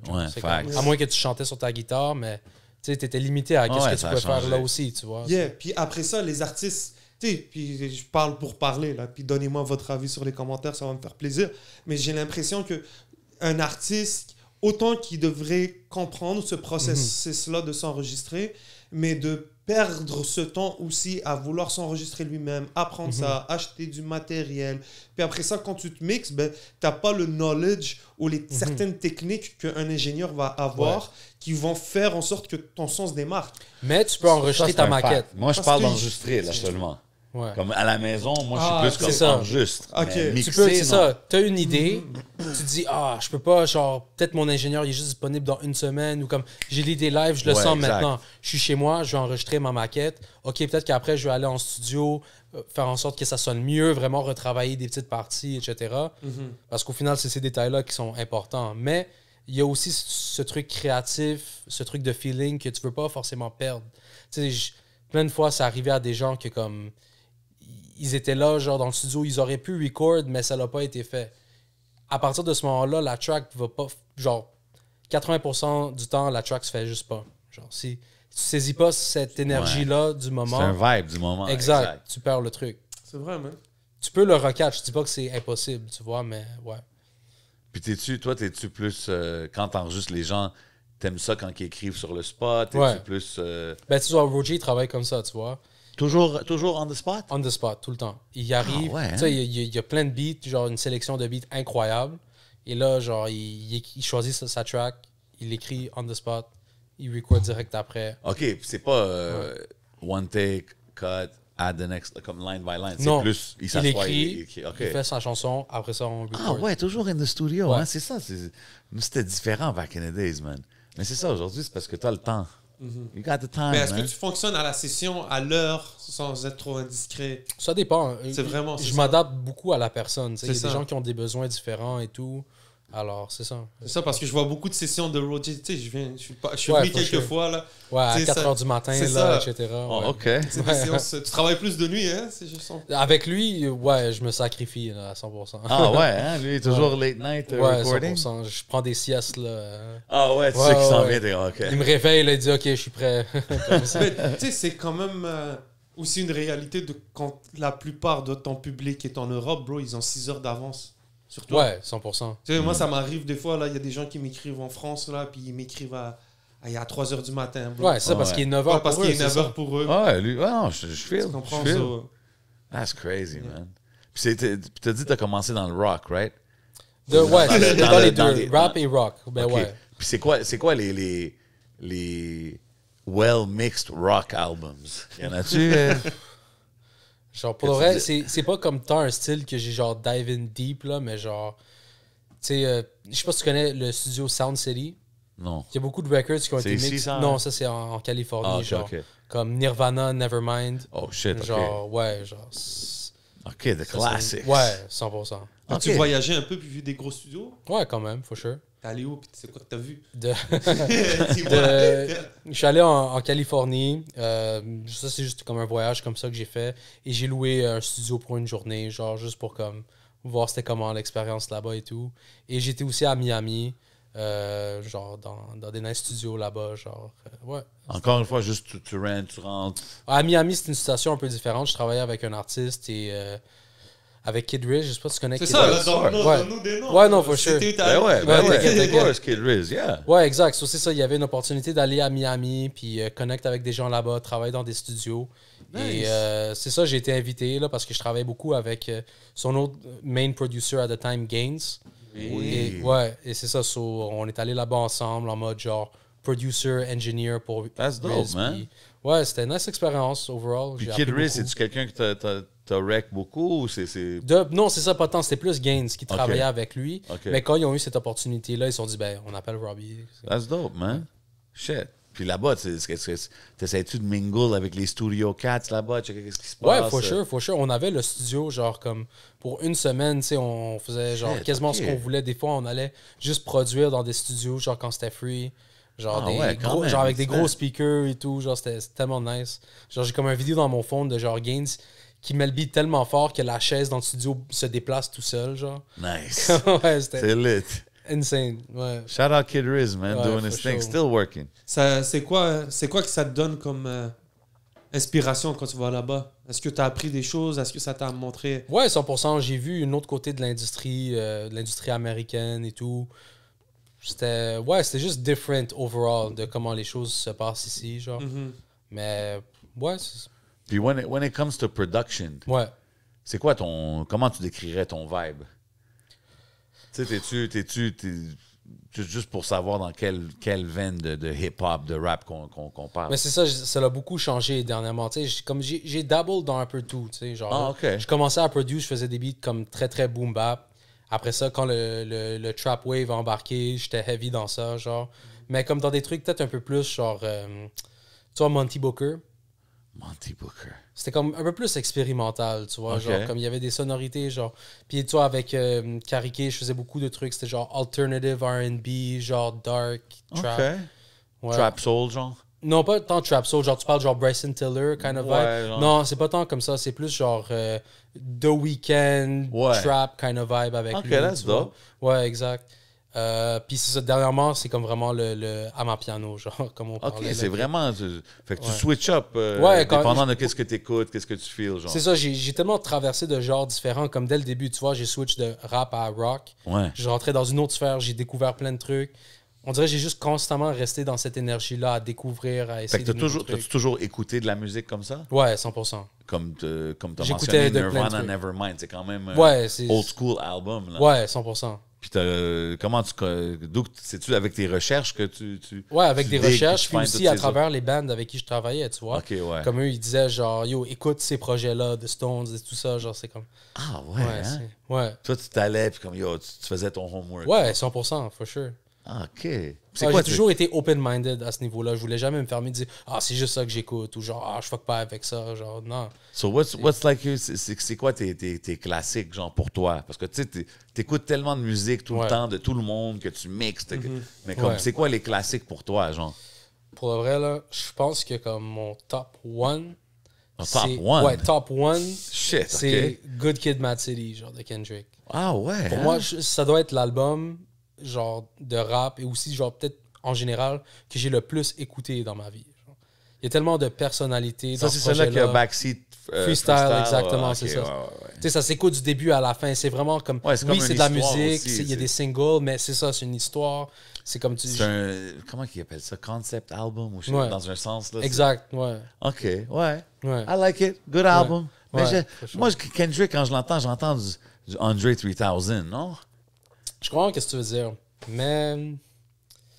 à moins que tu chantais sur ta guitare, mais, tu sais, t'étais limité à qu'est-ce que tu peux faire là aussi, tu vois. Yeah, puis après ça, les artistes puis je parle pour parler, là, puis donnez-moi votre avis sur les commentaires, ça va me faire plaisir. Mais j'ai l'impression que un artiste, autant qu'il devrait comprendre ce processus-là de s'enregistrer, mais de perdre ce temps aussi à vouloir s'enregistrer lui-même, apprendre ça, mhm. acheter du matériel. Puis après ça, quand tu te mixes, ben, tu n'as pas le knowledge ou les, mhm. certaines techniques qu'un ingénieur va avoir qui vont faire en sorte que ton sens démarque. Mais tu peux enregistrer ta maquette. Moi, je parle d'enregistrer, là, seulement. Comme à la maison, moi, je suis ah, plus comme ça. enregistre. tu peux, c'est ça. Tu as une idée, tu te dis, ah, je peux pas, genre, peut-être mon ingénieur il est juste disponible dans une semaine ou comme, j'ai l'idée live, je le sens maintenant. Je suis chez moi, je vais enregistrer ma maquette. OK, peut-être qu'après, je vais aller en studio, euh, faire en sorte que ça sonne mieux, vraiment retravailler des petites parties, etc. Mhm. Parce qu'au final, c'est ces détails-là qui sont importants. Mais il y a aussi ce truc créatif, ce truc de feeling que tu veux pas forcément perdre. Tu plein de fois, ça arrivait à des gens que comme ils étaient là, genre dans le studio, ils auraient pu record, mais ça n'a pas été fait. À partir de ce moment-là, la track va pas. Genre, 80% du temps, la track se fait juste pas. Genre, si tu saisis pas cette énergie-là du moment. C'est un vibe du moment. Exact, Tu perds le truc. C'est vrai, man. Tu peux le recatch. Je dis pas que c'est impossible, tu vois, mais ouais. Puis t'es-tu, toi, t'es-tu plus. Euh, quand t'enregistres les gens, t'aimes ça quand ils écrivent sur le spot? T'es-tu plus. Euh, ben, tu vois, Roger, travaille comme ça, tu vois. Toujours, toujours on the spot? On the spot, tout le temps. Il ah, arrive, hein? il, y a plein de beats, genre une sélection de beats incroyable. Et là, genre, il, choisit sa, track, il écrit on the spot, il record direct après. OK, c'est pas euh, one take, cut, add the next, comme line by line. Non, plus, il il, écrit, il, fait sa chanson, après ça, on record. Ah ouais, toujours in the studio, hein, c'est ça. C'était différent back in the days, man. Mais c'est ça, aujourd'hui, c'est parce que tu as le temps. Mhm. You Mais est-ce que tu fonctionnes à la session, à l'heure, sans être trop indiscret Ça dépend. vraiment. Je m'adapte beaucoup à la personne. Il y a des gens qui ont des besoins différents et tout. Alors, c'est ça. C'est ça parce que je vois beaucoup de sessions de road Tu sais, je viens, je suis, pas, je suis quelques fois. Là. Ouais, à 4 h du matin, là, etc. Ah, OK. Euh, tu travailles plus de nuit, hein? Avec lui, ouais, je me sacrifie à 100%. Ah ouais, hein? Lui, toujours late night euh, recording? ouais, 100%. Je prends des siestes, là. Ah ouais, tu sais qu'il s'en vient, OK. Il me réveille, là, il dit, OK, je suis prêt. tu sais, c'est quand même... Euh, aussi une réalité de quand la plupart de ton public est en Europe, bro, ils ont 6 heures d'avance. Ouais, 100%. Tu sais, moi, mm. ça m'arrive des fois, là, il y a des gens qui m'écrivent en France, là, puis ils m'écrivent à, 3 h du matin. Ouais, c'est ça, parce qu'il est 9 h parce qu'il est pour eux. Ah ouais, lui, ouais, ah non, je, je comprends Ça. That's crazy, man. Puis t'as dit que t'as commencé dans le rock, right? ouais, dans, dans, les deux, rap et rock. Ben ouais. Puis c'est quoi, quoi les, les, les well-mixed rock albums? Y en a-tu? Genre, pour le vrai, c'est pas comme tant un style que j'ai genre dive in deep, là, mais genre. Tu sais, euh, je sais pas si tu connais le studio Sound City. Non. Il y a beaucoup de records qui ont été mis. mixés. non, hein? ça c'est en, Californie, ah, genre. Comme Nirvana, Nevermind. Oh shit, Genre, ouais, genre. Ok, the classics. Ouais, 100%. As-tu voyagé un peu puis vu des gros studios? Ouais, quand même, for sure. T'es allé où? Puis c'est quoi que t'as vu? De... Je suis allé en, Californie. Euh, ça, c'est juste comme un voyage comme ça que j'ai fait. Et j'ai loué un studio pour une journée, genre juste pour comme voir c'était comment l'expérience là-bas et tout. Et j'étais aussi à Miami. Euh, genre dans, des nice studios là-bas, genre, euh, ouais. Encore une fois, juste tu, rentres, tu rentres. À Miami, c'est une situation un peu différente. Je travaillais avec un artiste et avec Kid Riz, je sais pas si tu connais C'est Kid ça, Riz. ça Ouais. non, for sure. Ben ben ouais, Ouais, ouais. Kid Riz, yeah. Ouais, exact. c'est ça. Il y avait une opportunité d'aller à Miami, puis euh, connecter avec des gens là-bas, travailler dans des studios. Et euh, c'est ça, j'ai été invité là, parce que je travaillais beaucoup avec euh, son autre main producer at the time, Gaines. Et, ouais, et c'est ça. on est allé là-bas ensemble en mode genre producer, engineer pour. That's dope, man. Ouais, c'était une nice expérience overall. Puis Kid Riz, c'est-tu quelqu'un que t'as wreck beaucoup ou c'est. Non, c'est ça, pas tant. C'était plus Gaines qui travaillait avec lui. Mais quand ils ont eu cette opportunité-là, ils se sont dit, ben, on appelle Robbie. That's dope, man. Shit. Puis là-bas, tessaies tu de mingle avec les Studio Cats là-bas? Qu'est-ce qui se passe? Ouais, for sure, for sure. On avait le studio, genre, comme pour une semaine, tu sais, on faisait genre quasiment ce qu'on voulait. Des fois, on allait juste produire dans des studios, genre quand c'était free. Genre, ah genre avec des gros speakers et tout. Genre, c'était tellement nice. Genre, j'ai comme un vidéo dans mon fond de genre Gaines qui met le tellement fort que la chaise dans le studio se déplace tout seul. Genre. Nice. c'est lit. Insane. Shout out Kid Riz, man, doing his thing, still working. C'est quoi, que ça te donne comme. Euh, inspiration quand tu vas là-bas? Est-ce que tu as appris des choses? Est-ce que ça t'a montré? Ouais, 100%. J'ai vu une autre côté de l'industrie, euh, de l'industrie américaine et tout. C'était ouais, c'était juste different overall de comment les choses se passent ici, genre. Mm-hmm. Mais ouais. Puis when it, when it comes to production, C'est quoi ton comment tu décrirais ton vibe? Tu t'es tu t'es juste pour savoir dans quelle, quelle veine de, hip-hop, de rap qu'on parle. Mais c'est ça, ça l'a beaucoup changé dernièrement. Comme j'ai dabbled dans un peu tout. ah, Je commençais à produire, je faisais des beats comme très, très boom-bap. Après ça, quand le, le, trap wave a embarqué, j'étais heavy dans ça, genre. Mais comme dans des trucs peut-être un peu plus, genre, euh, tu vois, Monty Booker. Monty Booker. C'était comme un peu plus expérimental, tu vois, genre, comme il y avait des sonorités, genre. Puis, tu vois, avec euh, Karike, je faisais beaucoup de trucs, c'était genre alternative RB, genre dark, trap. Trap soul, genre. Non, pas tant Trap Soul, genre tu parles genre Bryson Tiller, kind of vibe. Non, c'est pas tant comme ça, c'est plus genre euh, The Weeknd, Trap, kind of vibe avec okay, lui. ça Ouais, exact. Euh, puis c'est ça, dernièrement, c'est comme vraiment le, le, à ma piano, genre, comme on parle Ok, c'est vraiment. fait que tu switch up, euh, ouais, quand, dépendant de qu'est-ce que tu écoutes, qu'est-ce que tu feels, genre. C'est ça, j'ai tellement traversé de genres différents, comme dès le début, tu vois, j'ai switch de rap à rock. Je rentrais dans une autre sphère, j'ai découvert plein de trucs on dirait que j'ai juste constamment resté dans cette énergie-là à découvrir, à essayer de toujours, As toujours écouté de la musique comme ça? Ouais, 100%. Comme tu comme mentionné Nirvana Nevermind, c'est quand même un euh, old school album. Ouais, 100%. Puis euh, comment tu... C'est-tu avec tes recherches que tu... ouais, avec des recherches, puis aussi à travers les bandes avec qui je travaillais, tu vois. Comme eux, ils disaient genre, yo, écoute ces projets-là, de Stones et tout ça, genre c'est comme... Ah ouais, hein? ouais, Toi, tu t'allais, puis comme, yo, tu, tu faisais ton homework. Ouais, 100%, for sure. Ah, ok. Ah, j'ai toujours été open-minded à ce niveau-là. Je voulais jamais me fermer de dire Ah, c'est juste ça que j'écoute ou genre Ah, je fuck pas avec ça. Genre, non. So, what's, what's like C'est quoi tes, tes, tes, classiques, genre, pour toi? Parce que tu sais, t'écoutes tellement de musique tout le temps, de tout le monde, que tu mixes. Mm-hmm. Mais comme, c'est quoi les classiques pour toi, genre? Pour le vrai, là, je pense que comme mon top one. top one? Ouais, top one. C'est Good Kid Mad City, genre, de Kendrick. Ah ouais? Pour moi, hein? ça doit être l'album genre de rap et aussi genre peut-être en général que j'ai le plus écouté dans ma vie. Il y a tellement de personnalités. Ça, c'est celle-là qui a backseat. Euh, freestyle, freestyle, exactement, c'est ça. Tu sais, ça s'écoute du début à la fin. C'est vraiment comme. oui, c'est de la musique, il y a des singles, mais c'est ça, c'est une histoire. C'est comme tu dis. Un, comment qui appelle ça Concept album ou dans un sens. Là, exact, ouais. Ok, ouais. I like it. Good album. Mais moi, Kendrick, quand je l'entends, j'entends du Andre 3000, non je crois quest ce que tu veux dire, mais.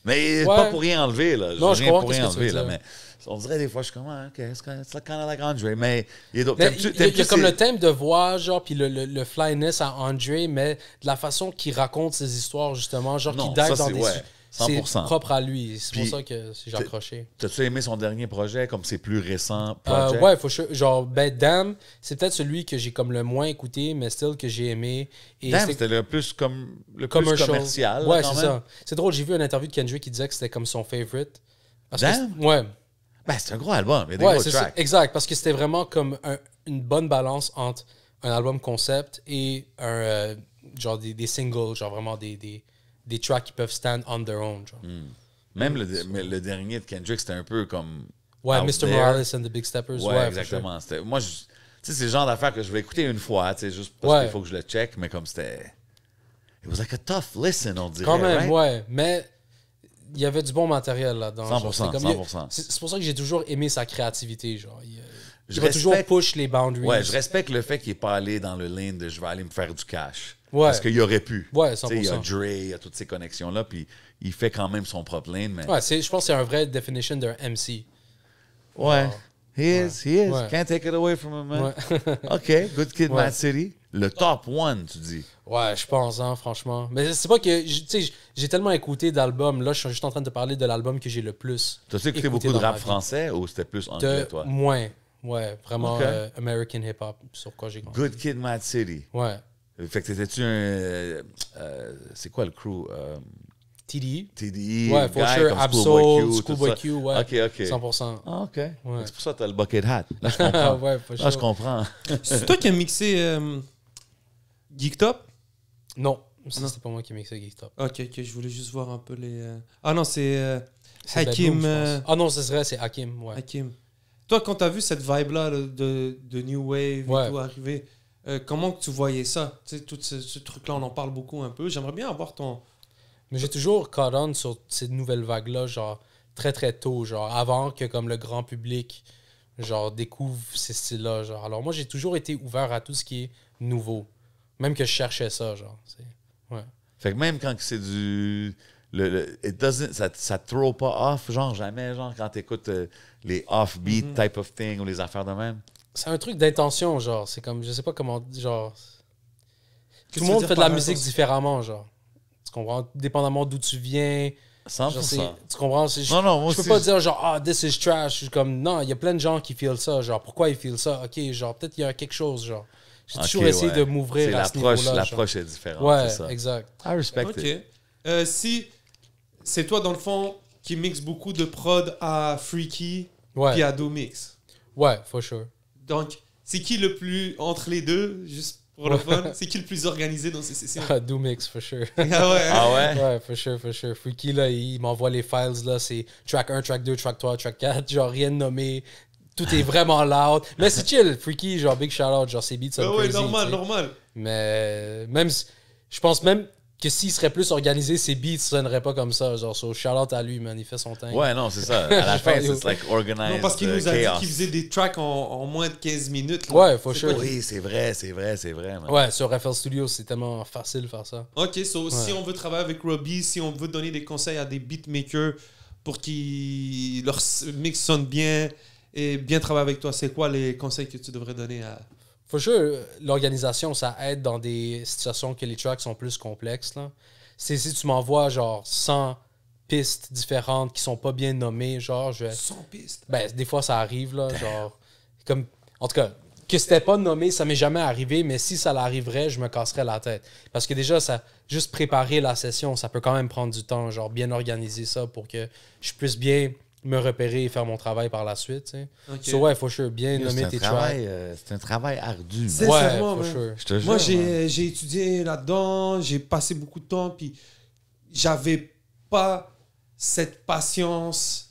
Mais pas pour rien enlever, là. Non, je, comprends pour rien enlever, là. Mais on dirait des fois, je suis comme, ah, ok, c'est quand la avec André, Mais il y a, d'autres. il, comme le thème de voix, genre, puis le, flyness à André, mais de la façon qu'il raconte ses histoires, justement, genre, qu'il dive dans des. C'est propre à lui. C'est pour ça que j'ai accroché. T'as-tu aimé son dernier projet, comme ses plus récent? Euh, ouais, faut genre, ben, Damn, c'est peut-être celui que j'ai comme le moins écouté, mais still que j'ai aimé. Et c'était le plus, comme, le commercial. Ouais, c'est ça. C'est drôle, j'ai vu une interview de Kendrick qui disait que c'était comme son favorite. Parce ouais. Ben, c'est un gros album. Il des gros tracks. Exact, parce que c'était vraiment comme une bonne balance entre un album concept et un, euh, genre des, singles, genre vraiment des des tracks qui peuvent stand on their own. Hmm. Même Le, dernier de Kendrick, c'était un peu comme. Ouais, Mr. Morales and the Big Steppers. Ouais, exactement. Moi, c'est le genre d'affaire que je vais écouter une fois, juste parce qu'il faut que je le check, mais comme c'était. It was like a tough listen, on dirait. Quand même, ouais. Mais il y avait du bon matériel là-dedans. 100%. C'est pour ça que j'ai toujours aimé sa créativité. Genre. Il, je toujours push les boundaries. Ouais, je respecte le fait qu'il n'est pas allé dans le lane de je vais aller me faire du cash. Parce qu'il aurait pu. Ouais, 100%. Il y a Dre, il a toutes ces connexions-là, puis il fait quand même son propre lane. Mais... je pense que c'est un vrai definition d'un MC. Ouais. Wow. He is, he is. Can't take it away from him, man. OK, good kid, Mad City. Le top one, tu dis. Ouais, je pense, hein, franchement. Mais c'est pas que. Tu sais, j'ai tellement écouté d'albums. Là, je suis juste en train de parler de l'album que j'ai le plus. T'as écouté beaucoup de rap français ou c'était plus anglais, de toi Moins. Ouais, vraiment euh, American hip-hop sur quoi j'ai Good Kid Mad City. Ouais. Fait que t'étais-tu un. Euh, euh, c'est quoi le crew? Euh, TDI. E. TDI. E, ouais, for sure. Absol, Schoolboy Q, ouais. Ok, ok. 100%. Ah, ok. C'est pour ça que t'as le bucket hat. Là, je comprends. ouais, for sure. Là, je comprends. c'est toi qui as mixé euh, Geek Top? Non. C'était C'est pas moi qui ai mixé Geek Top. Ok, ok. Je voulais juste voir un peu les. Ah non, c'est. Hakim. ah non, ce serait, c'est Hakim, ouais. Hakim. Toi, quand t'as vu cette vibe-là de, de New Wave arriver euh, comment que tu voyais ça tu sais, Tout ce, truc-là, on en parle beaucoup un peu. J'aimerais bien avoir ton. Mais j'ai toujours caught sur ces nouvelles vagues-là, genre très très tôt, genre avant que comme le grand public genre découvre ces styles-là. Genre. Alors moi, j'ai toujours été ouvert à tout ce qui est nouveau. Même que je cherchais ça, genre. Ouais. Fait que même quand c'est du. Le, ça, ça throw pas off, genre jamais, genre quand t'écoutes écoutes euh, les « off-beat mm-hmm. » type of thing ou les affaires de même c'est un truc d'intention, genre. C'est comme, je sais pas comment, genre. Tout le monde fait de la musique différemment, genre. Tu comprends? Dépendamment d'où tu viens. 100%. tu comprends? Je, non, non, moi je peux pas dire, genre, ah, this is trash. Je suis comme, non, il y a plein de gens qui feel ça. Genre, pourquoi ils feel ça? Ok, genre, peut-être il y a quelque chose, genre. J'ai toujours essayé de m'ouvrir à ce L'approche est différente. Ouais, ça. exact. I respect it. Euh, si c'est toi, dans le fond, qui mixe beaucoup de prod à Freaky puis à Do Mix. Ouais, for sure. Donc, c'est qui le plus entre les deux, juste pour le fun C'est qui le plus organisé dans ces sessions ah, Doomix, for sure. ah ouais hein? Ah ouais Ouais, for sure, for sure. Freaky, là, il m'envoie les files, là, c'est track 1, track 2, track 3, track 4, genre rien de nommé. Tout est vraiment loud. Mais c'est chill, Freaky, genre big shout out, genre ses beats, ça ah Ouais, normal, normal. Mais même, je pense même, que s'il serait plus organisé, ses beats sonneraient pas comme ça. Genre, so, Charlotte, à lui, manifeste il son temps. Ouais, non, c'est ça. À la fin, c'est like organized. Non, parce qu'il euh, nous a faisait des tracks en, moins de 15 minutes. Ouais, faut sure. Oui, c'est vrai, c'est vrai, c'est vrai. Ouais, sur FL Studio, c'est tellement facile de faire ça. Ok, so si on veut travailler avec Robbie, si on veut donner des conseils à des beatmakers pour qu'ils leur mix sonne bien et bien travailler avec toi, c'est quoi les conseils que tu devrais donner à faut juste euh, l'organisation, ça aide dans des situations que les tracks sont plus complexes. C'est si tu m'envoies genre 100 pistes différentes qui sont pas bien nommées, genre je 100 pistes. Ben des fois ça arrive là, genre comme en tout cas, que c'était pas nommé, ça m'est jamais arrivé, mais si ça l'arriverait, je me casserais la tête parce que déjà ça juste préparer la session, ça peut quand même prendre du temps, genre bien organiser ça pour que je puisse bien me repérer et faire mon travail par la suite. faut sure, bien nommer tes travail, euh, c'est un travail ardu. Je Moi, j'ai, j'ai étudié là-dedans, j'ai passé beaucoup de temps, puis j'avais pas cette patience.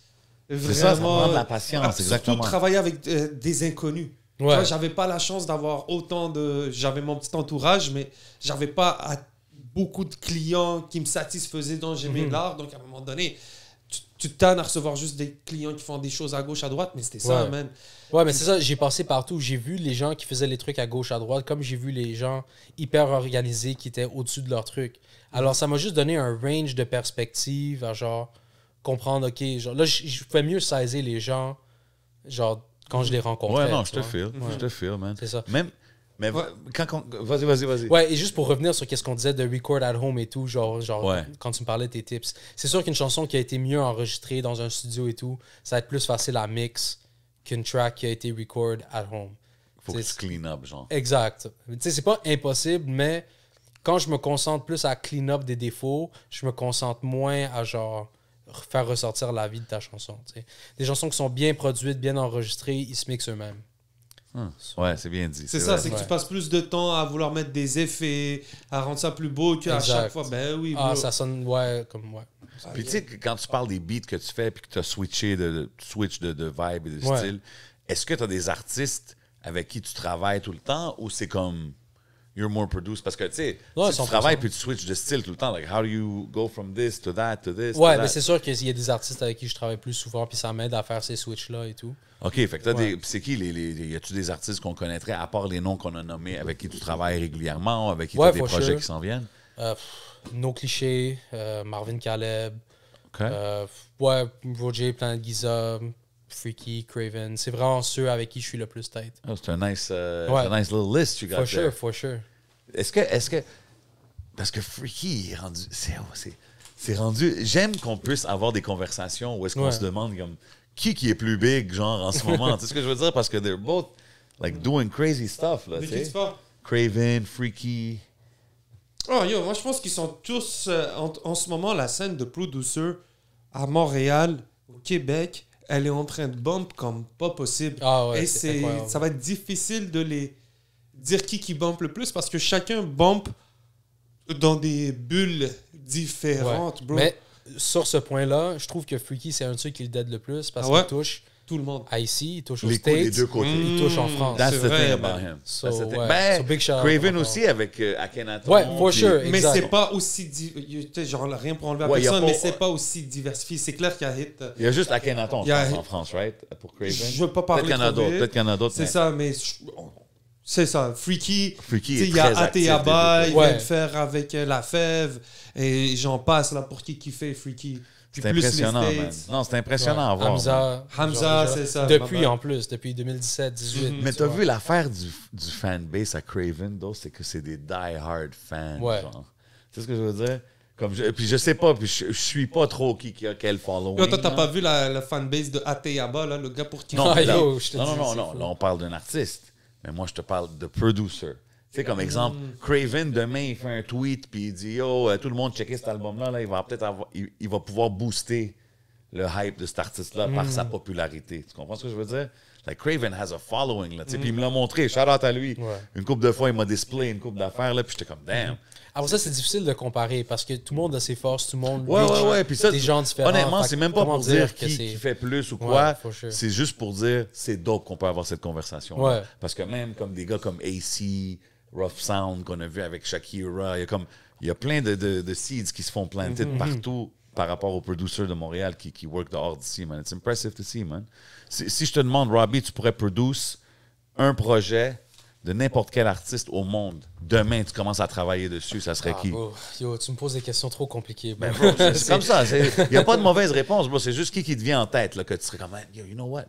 Vraiment, ça, la patience, exactement. travailler avec euh, des inconnus. Ouais. j'avais pas la chance d'avoir autant de. J'avais mon petit entourage, mais j'avais pas à... beaucoup de clients qui me satisfaisaient dont j'aimais mhm. l'art. Donc, à un moment donné, tu te tannes à recevoir juste des clients qui font des choses à gauche, à droite, mais c'était ça, ouais. man. Ouais, mais c'est ça, j'ai passé partout. J'ai vu les gens qui faisaient les trucs à gauche, à droite, comme j'ai vu les gens hyper organisés qui étaient au-dessus de leur truc. Alors, mm. ça m'a juste donné un range de perspectives à genre comprendre, OK, genre, là, je pouvais mieux saisir les gens, genre, quand je les rencontrais. Ouais, non, je te fais Je te fais man. C'est ça. Même mais vas-y, vas-y, vas-y. Ouais, et juste pour revenir sur ce qu'on disait de record at home et tout, genre, genre quand tu me parlais de tes tips, c'est sûr qu'une chanson qui a été mieux enregistrée dans un studio et tout, ça va être plus facile à mix qu'une track qui a été record at home. Faut que tu clean up, genre. Exact. Tu sais, c'est pas impossible, mais quand je me concentre plus à clean up des défauts, je me concentre moins à genre faire ressortir la vie de ta chanson. Des chansons qui sont bien produites, bien enregistrées, ils se mixent eux-mêmes. Hein. ouais, c'est bien dit. C'est ça, c'est que tu passes plus de temps à vouloir mettre des effets, à rendre ça plus beau qu'à chaque fois. Ben oui. Ah, ça sonne, ouais, comme, moi. puis tu sais, quand tu parles des beats que tu fais, puis que tu as switché de, switch de, de vibe et de style, est-ce que tu as des artistes avec qui tu travailles tout le temps ou c'est comme you're more produced parce que tu sais tu travailles puis tu switches de style tout le temps like how do you go from this to that to this ouais mais c'est sûr qu'il y a des artistes avec qui je travaille plus souvent puis ça m'aide à faire ces switches là et tout ok fait que Puis c'est qui les, y a-tu des artistes qu'on connaîtrait à part les noms qu'on a nommés avec qui tu travailles régulièrement avec qui tu as des projets qui s'en viennent euh, No Cliché, euh, Marvin Caleb okay. euh, ouais Roger Planet Giza Freaky, Craven. C'est vraiment ceux avec qui je suis le plus tête. Ah, c'est un nice, uh, nice little list you got For sure, for sure. Est-ce que, est-ce que, parce que Freaky est rendu, c'est, rendu. J'aime qu'on puisse avoir des conversations où est-ce qu'on se demande comme qui qui est plus big genre en ce moment. tu sais ce que je veux dire parce que they're both like doing crazy stuff là. Craven, Freaky. Oh yo, moi je pense qu'ils sont tous euh, en, ce moment la scène de plus Douceur à Montréal, au Québec elle est en train de bump comme pas possible. Ah et c'est, ça va être difficile de les dire qui qui bump le plus parce que chacun bump dans des bulles différentes, bro. Mais sur ce point-là, je trouve que Freaky, c'est un de ceux qui le dead le plus parce ah qu'il touche tout le monde ici, il touche aux les States, deux côtés. il touche en mm, France. That's the thing about him. Ben, so, Ben, big Craven aussi avec euh, Akhenaton. Ouais, for sure, Mais c'est pas aussi... Genre, rien pour enlever personne, mais c'est pas aussi diversifié. C'est clair qu'il y a hit... Euh, il y a juste Akhenaton a... en France, right? Pour Craven. Je veux pas parler de être Peut-être qu'il y en a d'autres. C'est ça, mais... C'est ça, Freaky. Freaky il y a Ateyaba, il vient de faire avec euh, La Fève, et j'en passe là pour qui qui fait Freaky. C'est impressionnant, man. Non, c'est impressionnant à voir. Hamza. Hamza, c'est ça. Depuis, en plus, depuis 2017, 2018. Mm. Mais t'as vu l'affaire du, du fanbase à Craven, c'est que c'est des die-hard fans. Tu sais ce que je veux dire? Comme puis je sais pas, puis je, suis pas trop qui, qui a quel following. toi, t'as pas vu la, fanbase de Ateyaba, là, le gars pour qui... Non, non, non, non, là, on parle d'un artiste. Mais moi, je te parle de producer sais, comme exemple, Craven, demain, il fait un tweet, puis il dit Yo, euh, tout le monde checker cet album-là, il va peut-être il, va pouvoir booster le hype de cet artiste-là par sa mm. popularité. Tu comprends ce que je veux dire? Like, Craven has a following, là, mm. puis il me l'a montré, shout à lui. Une couple de fois, il m'a display une couple d'affaires, là, puis j'étais comme, damn. Mm-hmm. Alors ah, ça, c'est difficile de comparer parce que tout le monde a ses forces, tout le monde. Ouais, ouais, ouais. Puis ça, des gens différents. Honnêtement, c'est même pas pour dire, qui, fait plus ou quoi. C'est juste pour dire, c'est dope qu'on peut avoir cette conversation. Parce que même comme des gars comme AC, Rough Sound qu'on a vu avec Shakira. Il y a, comme, il y a plein de, de, seeds qui se font planter mhm. partout par rapport aux producers de Montréal qui, qui work dehors d'ici, man. It's impressive to see, man. Si, je te demande, Robbie, tu pourrais produire un projet de n'importe quel artiste au monde. Demain, tu commences à travailler dessus, ça serait ah, qui? Yo, tu me poses des questions trop compliquées. Ben, c'est comme ça. Il n'y a pas de mauvaise réponse, C'est juste qui qui te vient en tête, là, que tu serais comme, you know what?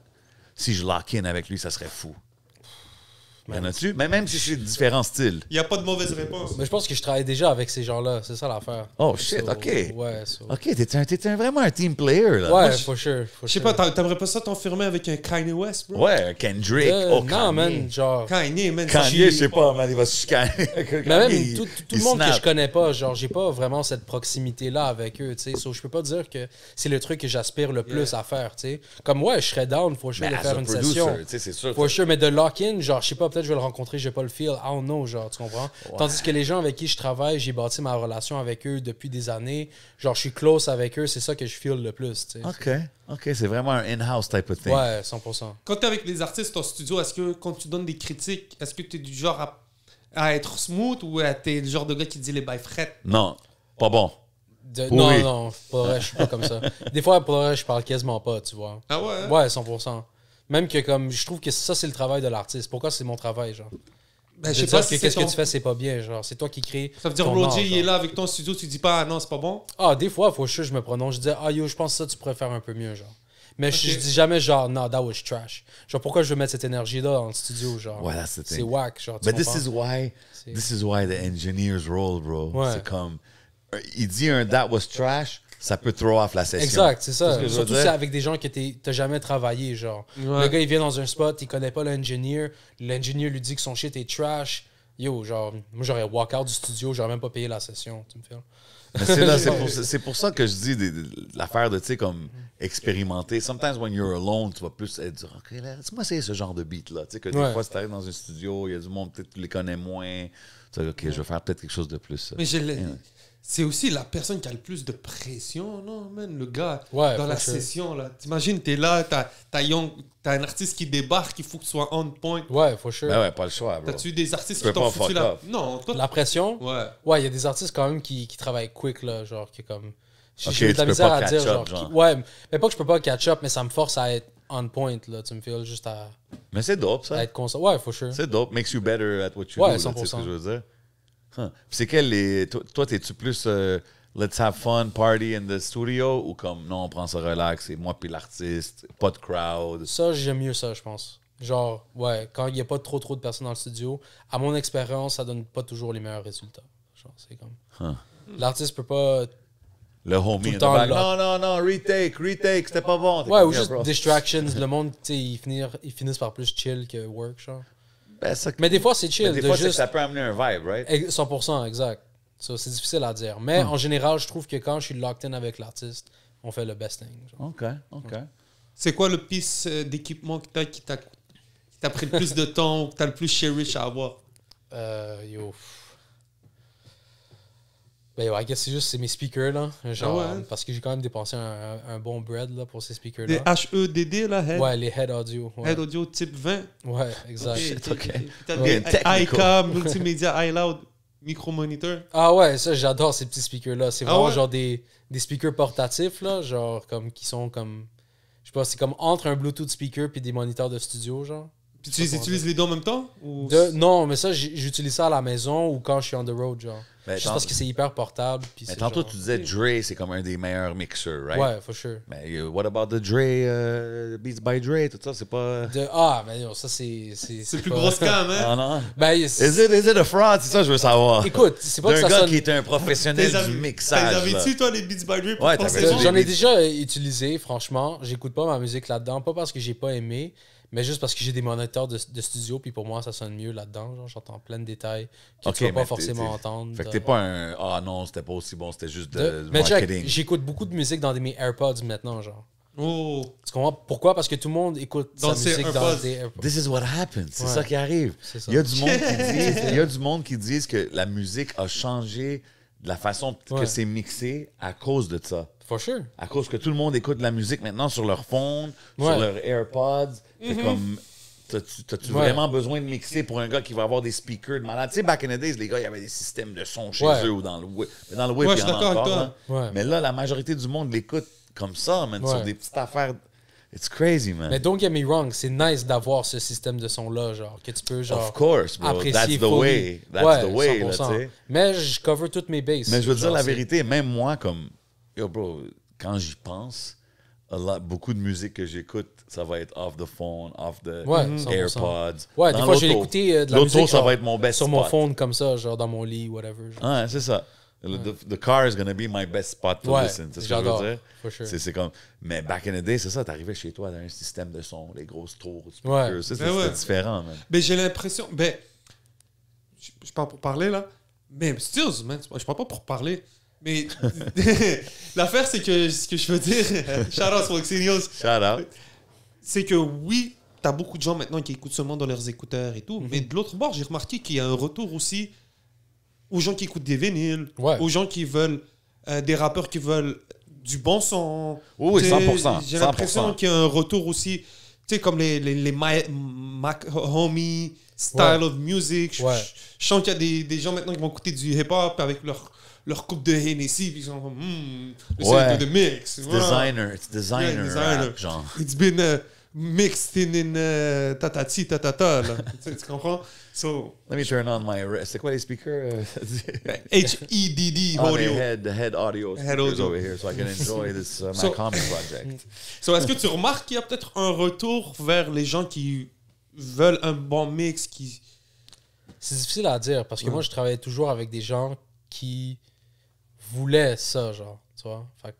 Si je lock in avec lui, ça serait fou. Mais même si c'est suis de différents styles. Il n'y a pas de mauvaise réponse. Mais je pense que je travaille déjà avec ces gens-là. C'est ça l'affaire. Oh shit, OK. Ouais, OK, t'es, un, un, vraiment un team player. Là. Ouais, for sure. Je sais pas, t'aimerais pas ça t'enfermer avec un Kanye West, bro? Ouais, Kendrick. Euh, oh, non, man, genre. Kanye, man. Kanye, je sais pas, man, il va se Mais même tout, le monde que je connais pas, genre, j'ai pas vraiment cette proximité-là avec eux, tu sais. So, je peux pas dire que c'est le truc que j'aspire le plus à faire, tu sais. Comme, ouais, je serais down, faut sure, faire une session. c'est sûr. mais de lock-in, genre, je sais pas, je vais le rencontrer, j'ai pas le feel. oh non, genre, tu comprends? Tandis que les gens avec qui je travaille, j'ai bâti ma relation avec eux depuis des années. Genre, je suis close avec eux, c'est ça que je feel le plus. OK. OK, c'est vraiment un in-house type of thing. Ouais, 100%. Quand tu avec les artistes en studio, est-ce que quand tu donnes des critiques, est-ce que tu es du genre à, être smooth ou tu es le genre de gars qui dit les bails frettes? Non, pas bon. non, non, pour vrai, je suis pas comme ça. Des fois, pour je parle quasiment pas, tu vois. Ah ouais? Hein? Ouais, 100%. Même que comme je trouve que ça c'est le travail de l'artiste. Pourquoi c'est mon travail genre ben, je sais pas qu'est-ce que tu fais, c'est pas bien. Genre, c'est toi qui crée. Ça veut dire, Roger, il est là avec ton studio, tu dis pas, ah non, c'est pas bon? Ah, des fois, faut que je me prononce. Je dis, ah yo, je pense que ça, tu pourrais faire un peu mieux, genre. Mais je, dis jamais, genre, non, that was trash. Genre, pourquoi je veux mettre cette énergie-là dans le studio, genre? C'est whack, genre. But this is why, this is why the engineer's role, bro. C'est comme, euh, il dit un that was trash ça peut throw off la session. Exact, c'est ça. Surtout c'est avec des gens que t'as jamais travaillé, genre. Le gars, il vient dans un spot, il connaît pas l'ingénieur, l'ingénieur lui dit que son shit est trash. Yo, genre, moi j'aurais walk out du studio, j'aurais même pas payé la session, tu me fais. Ben, c'est pour, ça que je dis l'affaire de, tu sais, comme expérimenter. Sometimes when you're alone, tu vas plus être dire, OK, laisse ce genre de beat-là. Tu sais, que des fois, si t'arrives dans un studio, il y a du monde, peut-être tu les connais moins. Tu sais, OK, je vais faire peut-être quelque chose de plus. Mais c'est aussi la personne qui a le plus de pression, non, man? Le gars, dans la session, là. T'imagines, t'es là, t'as as, un artiste qui débarque, il faut que tu sois on point. Ouais, faut sure. Mais ben ouais, pas le choix, T'as-tu des artistes qui t'ont foutu la... Non, toi... La pression? Ouais. Ouais, il y a des artistes quand même qui, qui travaillent quick, là, genre, qui est comme... J'ai okay, de la misère à dire, up, genre... Ouais, mais pas que je peux pas catch-up, mais ça me force à être on point, là. Tu me fais juste à... Mais c'est dope, ça. être constant. Ouais, for sure. C'est dope. Makes you better at what you ouais, do, ce que je veux dire. Hein. C'est les. Toi, t'es-tu plus euh, let's have fun, party in the studio ou comme non, on prend ça relax, et moi puis l'artiste, pas de crowd? Ça, j'aime mieux ça, je pense. Genre, ouais, quand il n'y a pas trop trop de personnes dans le studio, à mon expérience, ça donne pas toujours les meilleurs résultats. Genre, c'est comme. Hein. L'artiste peut pas le homie le temps, Non, non, non, retake, retake, c'était pas bon. Ouais, ou juste distractions. le monde, tu ils, ils, finissent par plus chill que work, genre. Ben, Mais des fois, c'est chill. des fois, juste... ça peut amener un vibe, right? 100 exact. c'est difficile à dire. Mais hmm. en général, je trouve que quand je suis locked in avec l'artiste, on fait le best thing. OK, OK. C'est quoi le piece euh, d'équipement que tu as qui t'a pris le plus de temps que t'as le plus cherish à avoir? Euh, yo. Ben ouais, c'est juste c'est mes speakers là, genre ah hein? parce que j'ai quand même dépensé un, un, bon bread là pour ces speakers e là. Les HEDD là, Ouais, les head audio. Head audio type 20. Ouais, exact. okay. iCam, multimédia, iLoud, micro moniteur. Ah ouais, ça j'adore ces petits speakers là, c'est ah vraiment genre des, des speakers portatifs là, genre comme qui sont comme je sais pas, c'est comme entre un Bluetooth speaker puis des moniteurs de studio genre. Tu les utilises les deux en même temps non, mais ça, j'utilise ça à la maison ou quand je suis on the road, genre. Ben, je pense que c'est hyper portable. puis Mais tantôt, tu disais Dre, c'est comme un des meilleurs mixeurs, right? Ouais, for sure. Mais euh, what about the Dre, euh, Beats by Dre, tout ça, c'est pas. ah, mais non ben, ça, c'est. C'est, le plus gros scam, hein? Non, ah, non. Ben, Is it, a fraud? C'est ça je veux savoir. Écoute, c'est pas que D'un un gars qui est un professionnel du mixage. tu as tu toi, les Beats by Dre pour Ouais, J'en ai déjà utilisé, franchement. J'écoute pas ma musique là-dedans, pas parce que j'ai pas aimé, mais juste parce que j'ai des moniteurs de, studio, puis pour moi, ça sonne mieux là-dedans. J'entends plein de détails que okay, tu pas forcément entendre. Fait que euh, t'es pas un « Ah non, non, c'était pas aussi bon, c'était juste de, marketing ». j'écoute beaucoup de musique dans mes AirPods maintenant, genre. Oh. pourquoi? Parce que tout le monde écoute sa musique dans des AirPods. This is what happens. C'est ça qui arrive. Il, y a du monde qui dit, il y a du monde qui disent que la musique a changé de la façon que c'est mixé à cause de ça. For sure. À cause que tout le monde écoute de la musique maintenant sur leur phone, sur leurs AirPods. Mm-hmm. comme, T'as-tu vraiment besoin de mixer pour un gars qui va avoir des speakers de malade? Tu sais, back in the days, les gars, il y avait des systèmes de son chez eux ou dans le web. dans le web, ouais, encore. Hein. Mais là, la majorité du monde l'écoute comme ça, man, sur des petites affaires. It's crazy, man. Mais don't get me wrong, c'est nice d'avoir ce système de son-là, genre, que tu peux, genre, of course, bro. That's the way. That's the way, là, tu sais. Mais je cover toutes mes bases. Mais je veux dire la vérité, même moi, comme, yo, bro, quand j'y pense, beaucoup de musique que j'écoute, ça va être off the phone, off the mhm. AirPods. Ouais, des fois, j'ai écouté euh, de la musique. ça va être mon best Sur mon phone, comme ça, genre dans mon lit, whatever. Ah, c'est ça. the, car is going to be my best spot to listen. C'est ce que je veux dire. Sure. C'est comme. Mais back in the day, c'est ça, t'arrivais chez toi dans un système de son, les grosses tours, ouais. Ben c'était différent, Mais ben, j'ai l'impression. Ben, je parle pour parler, là. Mais, stills man, je parle pas pour parler. Mais l'affaire, c'est que ce que je veux dire, shout out C'est que oui, t'as beaucoup de gens maintenant qui écoutent seulement dans leurs écouteurs et tout, mhm. mais de l'autre bord, j'ai remarqué qu'il y a un retour aussi aux gens qui écoutent des vinyles, aux gens qui veulent, euh, des rappeurs qui veulent du bon son. Oui, 100%. J'ai l'impression qu'il y a un retour aussi, tu sais, comme les, les, les Mac Homie, Style of Music. Je, sens qu'il y a des, des gens maintenant qui vont écouter du hip-hop avec leur leur coupe de Hennessy, puis ils sont comme, hmm, ouais. de mix. It's wow. designer, it's designer. Yeah, designer. Rap, genre. It's been uh, mixed in, in uh, tatati, tatata, là. tu, tu, comprends? So, Let me turn on my. C'est quoi les speakers? H-E-D-D euh? oh, audio. Head, head audio. Head audio. over here, so I can enjoy this uh, so, comic project. so, est-ce que tu remarques qu'il y a peut-être un retour vers les gens qui veulent un bon mix, qui. C'est difficile à dire parce que moi, je travaille toujours avec des gens qui voulait ça, genre. Tu vois? Fait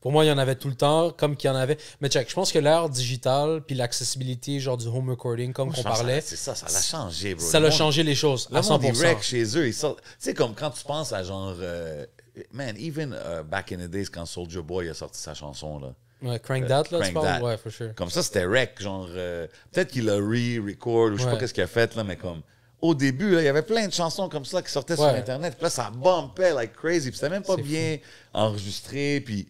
pour moi, il y en avait tout le temps, comme qu'il y en avait. Mais check, je pense que l'ère digitale, puis l'accessibilité, genre du home recording, comme qu'on parlait. C'est ça, ça l'a changé, bro. Ça l'a changé les choses. Le à 100%. rec chez eux. Ils sortent. Tu sais, comme quand tu penses à genre. Euh, man, even euh, back in the days, quand Soldier Boy a sorti sa chanson, là. Ouais, crank euh, That, là, crank tu parles? Ouais, for sure. Comme ça, c'était rec, genre. Peut-être qu'il a re-record, ou je sais pas qu'est-ce qu'il a fait, là, mais comme au début, il y avait plein de chansons comme ça qui sortaient sur Internet. Puis là, ça bumpait like crazy. Puis c'était même pas bien enregistré. Puis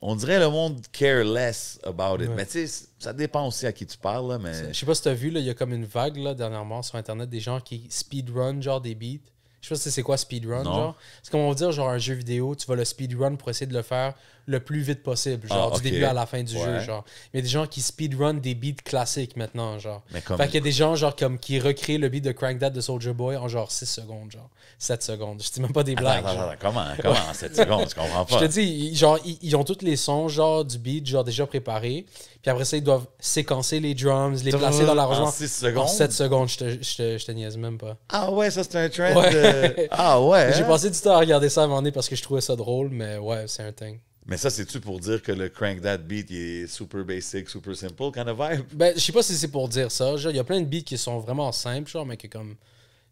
on dirait le monde care less about it. Mais tu sais, ça dépend aussi à qui tu parles. mais... Je sais pas si tu as vu, il y a comme une vague là, dernièrement sur Internet des gens qui speedrun genre des beats. Je sais pas si c'est quoi speedrun. Genre. C'est comme on va dire, genre un jeu vidéo, tu vas le speedrun pour essayer de le faire le plus vite possible, genre ah, du début à la fin du jeu, genre. Il y a des gens qui speedrun des beats classiques maintenant, genre. Mais Fait qu'il y a des gens genre comme qui recréent le beat de Crank Dad de Soldier Boy en genre 6 secondes, genre 7 secondes. Je dis même pas des blagues. comment comment 7 secondes, je comprends pas. Je te dis genre ils, ont tous les sons genre du beat genre déjà préparés, puis après ça ils doivent séquencer les drums, les placer dans la En 6 secondes. En 7 secondes, je te, te, niaise même pas. Ah ouais, ça c'est un trend. Euh, ah ouais. J'ai hein? passé du temps à regarder ça à un parce que je trouvais ça drôle, mais ouais, c'est un thing. Mais ça, c'est-tu pour dire que le Crank That beat il est super basic, super simple, kind of vibe? Ben, je sais pas si c'est pour dire ça. Il y a plein de beats qui sont vraiment simples, genre, mais que comme.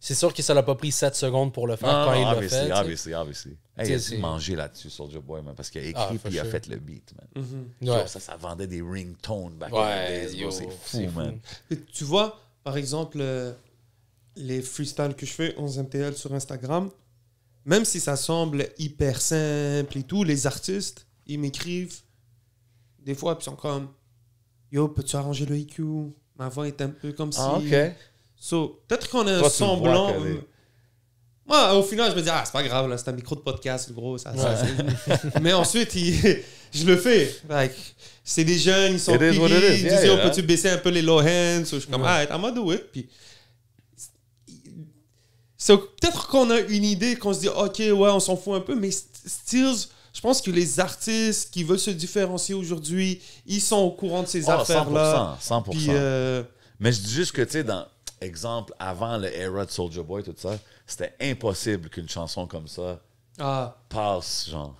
C'est sûr que ça l'a pas pris 7 secondes pour le faire non, quand il l'a fait. Obviously, obviously. Hey, il a mangé là-dessus, Soldier Boy, man, parce qu'il a écrit et ah, puis il a fait le beat, man. Mm-hmm. ça, ça vendait des ringtones back ouais, in the C'est fou, man. Tu vois, par exemple, euh, les freestyles que je fais 11 MTL sur Instagram, même si ça semble hyper simple et tout, les artistes, ils m'écrivent des fois, ils sont comme Yo, peux-tu arranger le IQ Ma voix est un peu comme ça. Ah, ok. peut-être qu'on a un semblant. Moi, au final, je me dis Ah, c'est pas grave, là, c'est un micro de podcast, gros. Ça, Mais ensuite, je le fais. c'est des jeunes, ils sont ils disent oh peux-tu baisser un peu les low hands Je suis comme Ah, I'm gonna do it. Puis peut-être qu'on a une idée, qu'on se dit, OK, ouais, on s'en fout un peu, mais Steels, je pense que les artistes qui veulent se différencier aujourd'hui, ils sont au courant de ces ah, affaires-là. 100%. 100%. Euh, mais je dis juste que, tu sais, dans exemple, avant le era de Soldier Boy, tout ça, c'était impossible qu'une chanson comme ça ah. passe, genre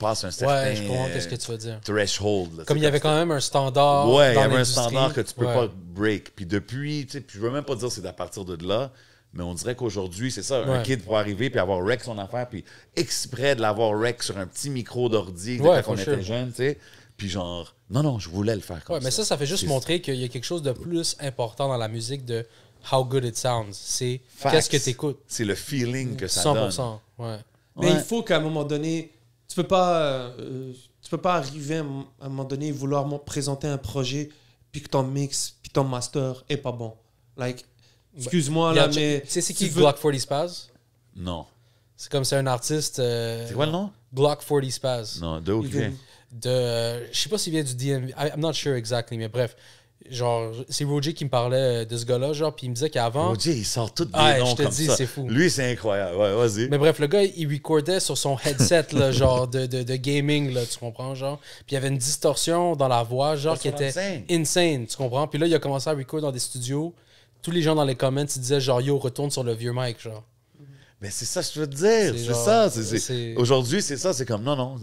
passe un certain ouais, je comprends ce que tu veux dire. Euh, threshold. comme il y avait quand même un standard. Ouais, il y avait un standard que tu peux pas break. Puis depuis, tu sais, puis je veux même pas dire c'est à partir de là, mais on dirait qu'aujourd'hui, c'est ça, un kid pour arriver puis avoir rec son affaire, puis exprès de l'avoir rec sur un petit micro d'ordi quand on était jeune, tu sais. Puis genre, non, non, je voulais le faire comme ouais, mais ça, ça fait juste montrer qu'il y a quelque chose de plus important dans la musique de how good it sounds. C'est qu'est-ce que tu écoutes. C'est le feeling que ça donne. 100%, ouais. Mais il faut qu'à un moment donné, tu peux pas, euh, tu peux pas arriver à un moment donné vouloir présenter un projet puis que ton mix puis ton master est pas bon. Like, ben, Excuse-moi, là, mais. Tu c'est qui Glock 40 Spaz Non. C'est comme c'est un artiste. Euh, c'est quoi le nom Glock 40 Spaz. Non, de où il De. Euh, je sais pas s'il vient du DMV. I'm not sure exactly, mais bref genre c'est Roger qui me parlait euh, de ce gars-là genre puis il me disait qu'avant Roger il sort tout des ouais, ah, noms je te comme dis, c'est fou. lui c'est incroyable ouais vas-y mais bref le gars il recordait sur son headset là, genre de, de, gaming là tu comprends genre puis il y avait une distorsion dans la voix genre qui était insane. tu comprends puis là il a commencé à recorder dans des studios tous les gens dans les comments, ils disaient genre, yo, retourne sur le vieux mic, genre. Mais c'est ça que je veux te dire. C'est ça. Aujourd'hui, c'est ça. C'est comme, non, non,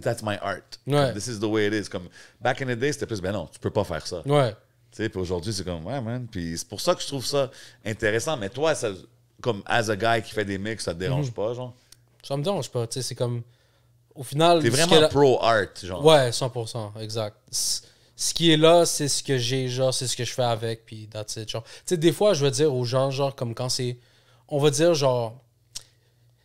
that's my art. Ouais. This is the way it is. Comme, back in the day, c'était plus, ben non, tu peux pas faire ça. Ouais. Tu sais, puis aujourd'hui, c'est comme, ouais, man. Puis c'est pour ça que je trouve ça intéressant. Mais toi, ça, comme, as a guy qui fait des mix, ça te dérange mhm. pas, genre? Ça me dérange pas. Tu sais, c'est comme, au final. T'es vraiment pro-art, genre. Ouais, 100%, exact ce qui est là, c'est ce que j'ai, genre, c'est ce que je fais avec, puis that's it, Tu sais, des fois, je veux dire aux gens, genre, comme quand c'est. On va dire, genre,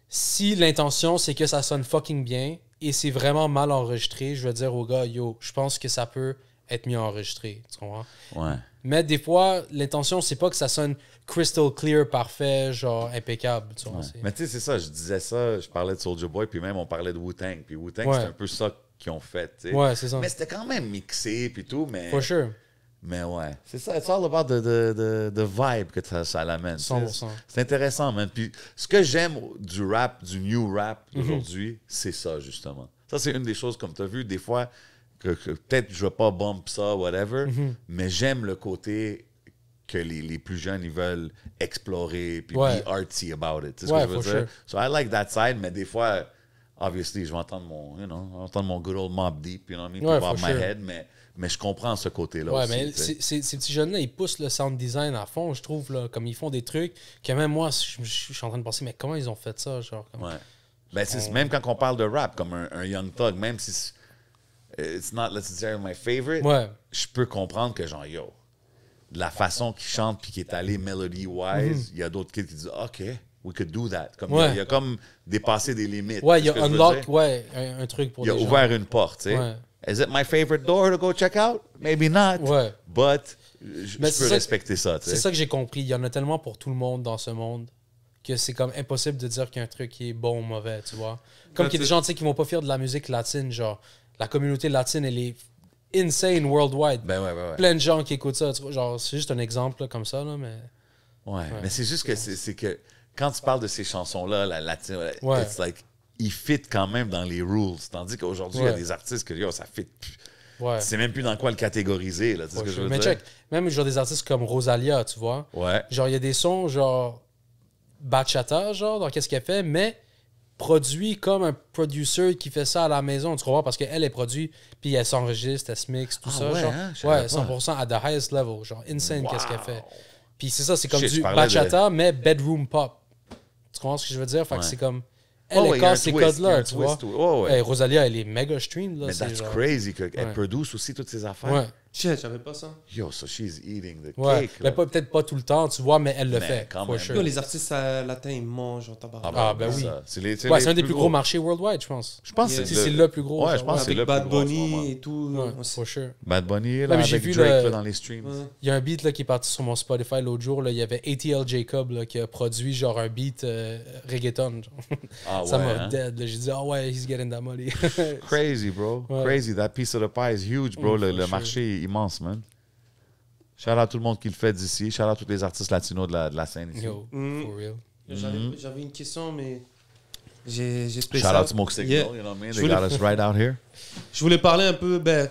si l'intention, c'est que ça sonne fucking bien et c'est vraiment mal enregistré, je veux dire au gars, yo, je pense que ça peut être mieux enregistré. Tu comprends? Ouais. Mais des fois, l'intention, c'est pas que ça sonne crystal clear, parfait, genre impeccable. Tu vois, Mais tu sais, c'est ça, je disais ça, je parlais de Soulja Boy, puis même on parlait de Wu-Tang. Puis Wu-Tang, c'est un peu ça qui ont fait. Ouais, Mais c'était quand même mixé puis tout, mais. For sure. Mais ouais, c'est ça, c'est all about the, de vibe que ça, ça l'amène. C'est intéressant, man. Puis ce que j'aime du rap, du new rap mhm. aujourd'hui, c'est ça, justement. Ça, c'est une des choses, comme tu as vu, des fois, que, peut-être je veux pas bump ça, whatever, mhm. mais j'aime le côté que les, plus jeunes, ils veulent explorer, puis be artsy about it. C'est ce que je veux dire. So I like that side, mais des fois obviously, je vais entendre mon, you know, entendre mon good old Mob Deep, you know what I mean, pour my head, mais, mais je comprends ce côté-là ouais, aussi. Mais ces, petits jeunes-là, ils poussent le sound design à fond, je trouve, là, comme ils font des trucs que même moi, je, suis en train de penser, mais comment ils ont fait ça, genre, comme, ouais. ben, c'est Même quand on parle de rap, comme un, Young Thug, même si it's not necessarily my favorite, je peux comprendre que genre, yo, la façon qu'il chante puis qu'il est allé melody-wise, mm-hmm. il y a d'autres kids qui disent, OK, we could do that. Comme il, y a, comme dépasser des limites. Ouais, il y a unlock, ouais, un, truc pour Il y a ouvert une porte, tu sais. Is it my favorite door to go check out? Maybe not. But je, peux respecter ça, tu sais. C'est ça que j'ai compris. Il y en a tellement pour tout le monde dans ce monde que c'est comme impossible de dire qu'un truc est bon ou mauvais, tu vois. Comme qu'il y a des gens, tu sais, qui vont pas faire de la musique latine, genre, la communauté latine, elle est insane worldwide. Ben ouais, ouais, ouais. Plein de gens qui écoutent ça. Genre, c'est juste un exemple comme ça, là, mais. Ouais, mais c'est juste que c'est que quand tu parles de ces chansons-là, la latine, euh, it's like, ils fit quand même dans les rules. Tandis qu'aujourd'hui, il y a des artistes que, yo, ça fit plus. Ouais. C'est même plus dans quoi le catégoriser. tu sais ce que je veux dire? même genre des artistes comme Rosalia, tu vois. Ouais. Genre, il y a des sons, genre, bachata, genre, qu'est-ce qu'elle fait, mais produit comme un producer qui fait ça à la maison, tu comprends? Parce qu'elle est produite, puis elle s'enregistre, elle se mixe, tout ah ça. Ouais, genre, 100% hein? à the highest level, genre insane, qu'est-ce qu'elle fait. Puis c'est ça, c'est comme du bachata, mais bedroom pop. Tu comprends ce que je veux dire? Fait que c'est comme. Oh, elle, est elle c'est ces codes-là, tu vois. ouais. Rosalia, elle est méga stream. Là, Mais c'est that's crazy. qu'elle produise aussi toutes ces affaires. Shit, j'avais pas ça. Yo, so she's eating the ouais. cake. Mais peut-être pas tout le temps, tu vois, mais elle le fait. Quand les artistes latins, ils mangent en tabac. Ah, bah, ah, ben oui. C'est ouais, un des plus, gros, marchés worldwide, je pense. Je pense que c'est le... plus gros. Ouais, je pense c'est le Bad Bunny et tout. Ouais, for sure. Bad Bunny là, j'ai vu Drake dans les streams. Il y a un beat là, qui est parti sur mon Spotify l'autre jour. Il y avait ATL Jacob qui a produit genre un beat euh, reggaeton. Ah, ouais. ça m'a hein. dead. J'ai dit, oh ouais, he's getting that money. Crazy, bro. Crazy. That piece of the pie is huge, bro. Mm, le marché immense, man. Shout à tout le monde qui le fait d'ici. Shout à tous les artistes latinos de la, scène ici. Yo, mm. for real. Mm-hmm. J'avais une question, mais j'ai spécial. Shout out Smoke Signal, you know what I mean? They got us right out here. Je voulais parler un peu, ben,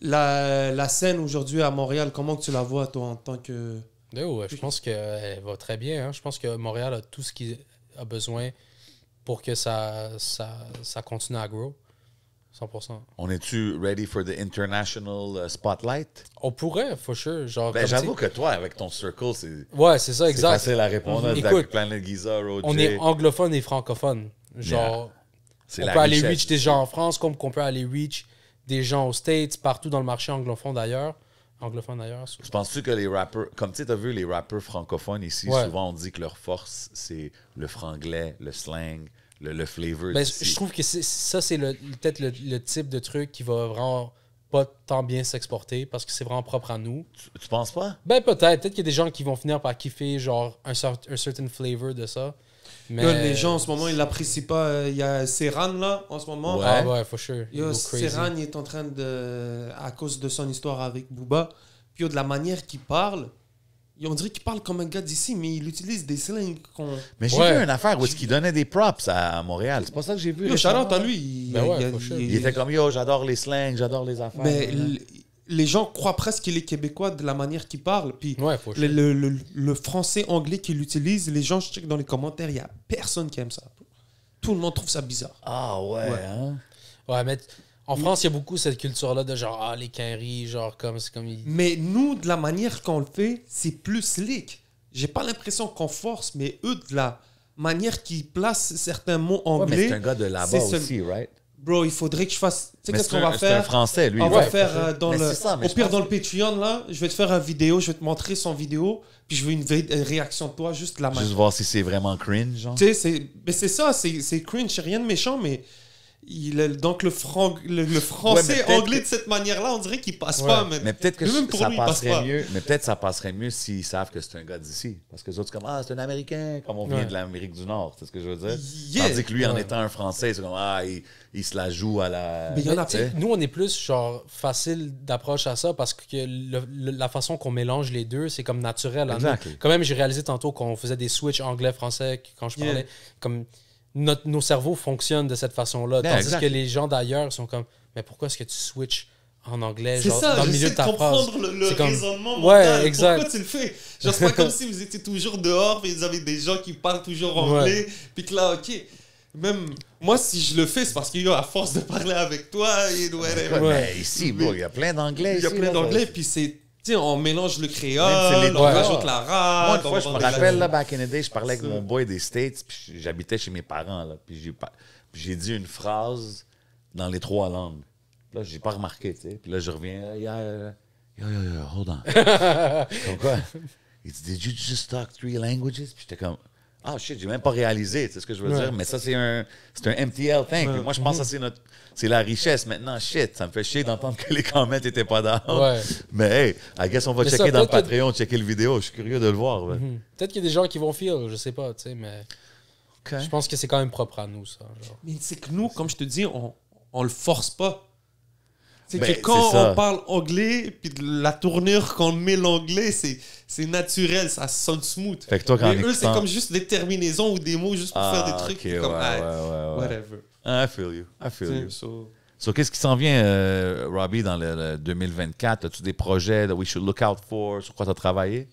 la, scène aujourd'hui à Montréal, comment tu la vois, toi, en tant que. Yo, je pense qu'elle euh, va très bien. Hein. Je pense que Montréal a tout ce qu'il a besoin pour que ça, ça, ça continue à grow. 100%. On est-tu ready for the international euh, spotlight? On pourrait, for sure. Ben, j'avoue que toi, avec ton circle, c'est. Ouais, c'est ça, exact. C'est facile à mm-hmm. On est anglophone et francophone. Genre, on peut aller reach des gens en France comme on peut aller reach des gens aux States, partout dans le marché anglophone d'ailleurs. Anglophone d'ailleurs. Je pense que les rappeurs, comme tu as vu, les rappeurs francophones ici, souvent on dit que leur force, c'est le franglais, le slang, le, ben, je trouve que ça, c'est peut-être le, type de truc qui va vraiment pas tant bien s'exporter parce que c'est vraiment propre à nous. Tu, penses pas? Ben peut-être. Peut-être qu'il y a des gens qui vont finir par kiffer genre un, certain flavor de ça. Mais... les gens en ce moment, ils l'apprécient pas. Il y a Serran là, en ce moment. Ouais, ah, ouais, for sure. Yo, Serran est en train de. À cause de son histoire avec Booba, puis de la manière qu'il parle, on dirait qu'il parle comme un gars d'ici, mais il utilise des slangs qu'on. Mais j'ai vu une affaire où est-ce qu'il donnait des props à Montréal. C'est pas ça que j'ai vu. Le Charlotte, à lui. Il, ben il, était comme Yo, j'adore les slangs, j'adore les affaires. Mais les gens croient presque qu'il est québécois de la manière qu'il parle. Puis le, le, le, français anglais qu'il utilise, les gens, je check dans les commentaires, il n'y a personne qui aime ça. Tout le monde trouve ça bizarre. Ah ouais, ouais. Hein? ouais mais en France, il y a beaucoup cette culture-là de genre, ah, les genre, comme c'est comme. Mais nous, de la manière qu'on le fait, c'est plus slick. J'ai pas l'impression qu'on force, mais eux, de la manière qu'ils placent certains mots anglais. c'est un gars de là-bas aussi, right? Bro, il faudrait que je fasse. Tu sais qu'est-ce qu'on va faire? C'est un français, lui. On va faire euh, dans le. Au pire, dans le Patreon, là, je vais te faire une vidéo, je vais te montrer son vidéo, puis je veux une réaction de toi, juste la manière. Juste voir si c'est vraiment cringe, genre. Tu sais, c'est ça, c'est cringe, rien de méchant, mais il, donc le, franc, le, français anglais de cette manière-là, on dirait qu'il passe pas. Mais peut-être que ça passerait mieux. Mais peut-être ça passerait mieux s'ils savent que c'est un gars d'ici, parce que les autres comme ah c'est un Américain, comme on vient de l'Amérique du Nord, c'est ce que je veux dire. Tandis que lui en étant un Français, c'est comme ah il, se la joue à la. Mais Nous on est plus genre facile d'approche à ça parce que la façon qu'on mélange les deux, c'est comme naturel. Hein. Quand même, j'ai réalisé tantôt qu'on faisait des switches anglais-français quand je parlais comme notre, nos cerveaux fonctionnent de cette façon-là. Ben, tandis que les gens d'ailleurs sont comme, mais pourquoi est-ce que tu switches en anglais, genre, dans le milieu de ta C'est de comprendre le, le comme... raisonnement mental. Ouais, exact. Pourquoi tu le fais c'est pas comme si vous étiez toujours dehors, mais vous avez des gens qui parlent toujours anglais, puis que là, ok, même moi, si je le fais, c'est parce qu'il y a à force de parler avec toi, et Ouais. ici, il y a plein d'anglais. Il y a plein d'anglais, puis c'est T'sais, on mélange le créole, on rajoute l'arabe. Moi, une fois, je me rappelle, là, back in the day, je parlais avec mon boy des States, puis j'habitais chez mes parents, là, puis j'ai dit une phrase dans les trois langues. Là, j'ai pas remarqué, tu sais. Puis là, je reviens, yeah, yo, yo, yo, hold on. comme quoi? Il dit, did you just talk three languages? Puis j'étais comme, ah, shit, j'ai même pas réalisé, c'est ce que je veux dire. Mais ça, c'est un, un MTL thing. Moi, je pense que c'est notre, c'est la richesse maintenant. Shit, ça me fait chier d'entendre que les comments étaient pas dans. Mais hey, I guess on va checker dans le Patreon, checker le vidéo. Je suis curieux de le voir. Mhm. Peut-être qu'il y a des gens qui vont filer, je sais pas, tu sais, mais je pense que c'est quand même propre à nous, ça. Mais c'est que nous, comme je te dis, on, on le force pas. C'est ben, que quand on parle anglais, puis la tournure qu'on met l'anglais, c'est naturel, ça sonne smooth. toi, quand Mais eux, c'est comme juste des terminaisons ou des mots juste pour faire des ah, trucs. comme, ah, whatever. Ah, I feel you. I feel you. So, qu'est-ce qui s'en vient, euh, Robbie, dans le, 2024? As-tu des projets that we should look out for? Sur quoi tu as travaillé?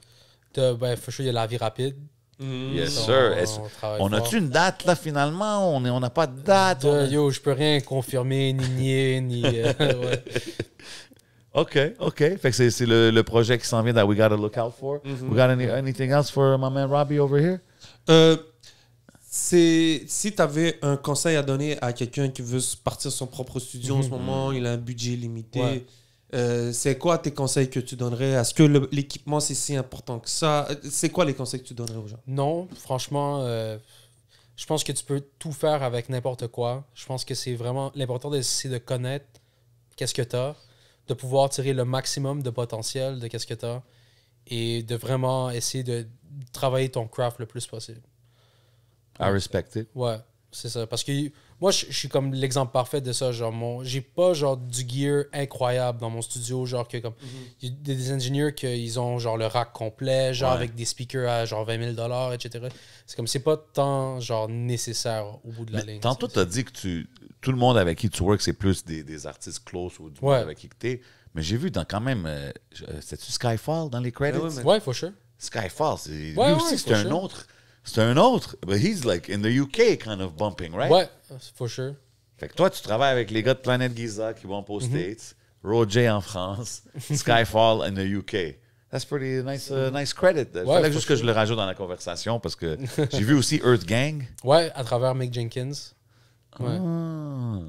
ben, il sure, y a la vie rapide. Mmh. Yes, sir. On, on a-tu une date, là, finalement? On n'a on pas de date? Yo, je peux rien confirmer, ni nier, ni... Euh, OK, OK. Fait que c'est le, le, projet qui s'en vient that we gotta look out for. Mm -hmm. We got any, anything else for my man Robbie over here? Euh, si tu avais un conseil à donner à quelqu'un qui veut partir son propre studio en ce mhm. moment, il a un budget limité... Euh, c'est quoi tes conseils que tu donnerais Est-ce que l'équipement, c'est si important que ça euh, C'est quoi les conseils que tu donnerais aux gens Non, franchement, euh, je pense que tu peux tout faire avec n'importe quoi. Je pense que c'est vraiment l'important, d'essayer de connaître qu'est-ce que tu as, de pouvoir tirer le maximum de potentiel de qu'est-ce que tu as et de vraiment essayer de travailler ton craft le plus possible. I respect it. Ouais. C'est ça. Parce que moi, je, suis comme l'exemple parfait de ça. Genre, mon, j'ai pas genre du gear incroyable dans mon studio. Genre, que comme. Mhm. y a des ingénieurs qui ont genre le rack complet, genre avec des speakers à genre 20 000 etc. C'est comme, c'est pas tant genre nécessaire au bout de la ligne. Tantôt, t'as dit que tu, tout le monde avec qui tu work, c'est plus des, artistes close ou du monde avec qui t'es. Mais j'ai vu dans quand même. Euh, euh C'était-tu Skyfall dans les credits? Oui, for sure. Skyfall, c'est, lui aussi, c'est un autre c'est un autre. But he's like in the UK kind of bumping, right? Ouais, for sure. Fait que toi, tu travailles avec les gars de Planète Giza qui vont aux mm -hmm. States, Roger en France, Skyfall in the UK. That's pretty nice, bon uh, nice credit. Il fallait juste que je le rajoute dans la conversation parce que j'ai vu aussi Earth Gang. Ouais, à travers Mick Jenkins. Ouais. Ah.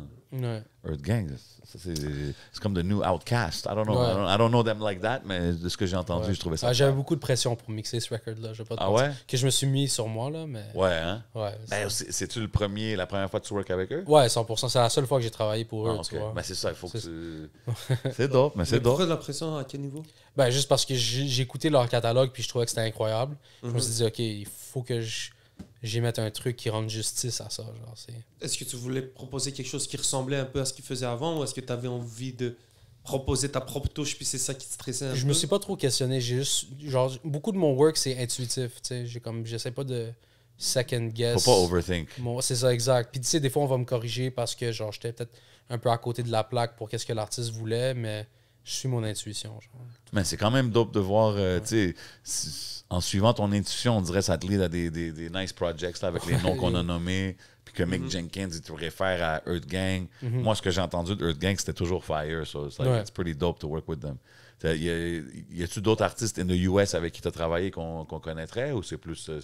Earth Gang, c'est comme The New Outcast. I don't know, I, don't, know them like that, mais de ce que j'ai entendu, je trouvais ça. Ah, j'avais beaucoup de pression pour mixer ce record-là. Ah ouais? Que je me suis mis sur moi, là, mais. Ouais, hein? Ouais. Ben, c'est-tu le premier, la première fois que tu work avec eux? Ouais, 100%. C'est la seule fois que j'ai travaillé pour eux, ah, ben, c'est ça, il faut que c'est dope, mais c'est dope. Pourquoi de la pression à quel niveau? Ben, juste parce que j'ai écouté leur catalogue puis je trouvais que c'était incroyable. Je me mhm. suis dit, OK, il faut que je j'ai mis un truc qui rende justice à ça. Est-ce que tu voulais proposer quelque chose qui ressemblait un peu à ce qu'il faisait avant ou est-ce que tu avais envie de proposer ta propre touche puis c'est ça qui te stressait un Je me suis pas trop questionné. juste, genre, beaucoup de mon work c'est intuitif. J'ai comme, j'essaie pas de second guess. Faut pas overthink. c'est ça, exact. Puis tu sais, des fois on va me corriger parce que genre j'étais peut-être un peu à côté de la plaque pour qu'est-ce que l'artiste voulait, mais je suis mon intuition. Mais c'est quand même dope de voir, euh, en suivant ton intuition, on dirait que ça te lead à des, des, nice projects avec les noms qu'on a nommés, puis que Mick mm-hmm. Jenkins, il te réfère à Earth Gang. Mm-hmm. Moi, ce que j'ai entendu de Earth Gang, c'était toujours fire, so it's, like, it's, pretty dope to work with them. Y a-tu d'autres artistes in the US avec qui tu as travaillé qu'on connaîtrait ou c'est plus. Euh,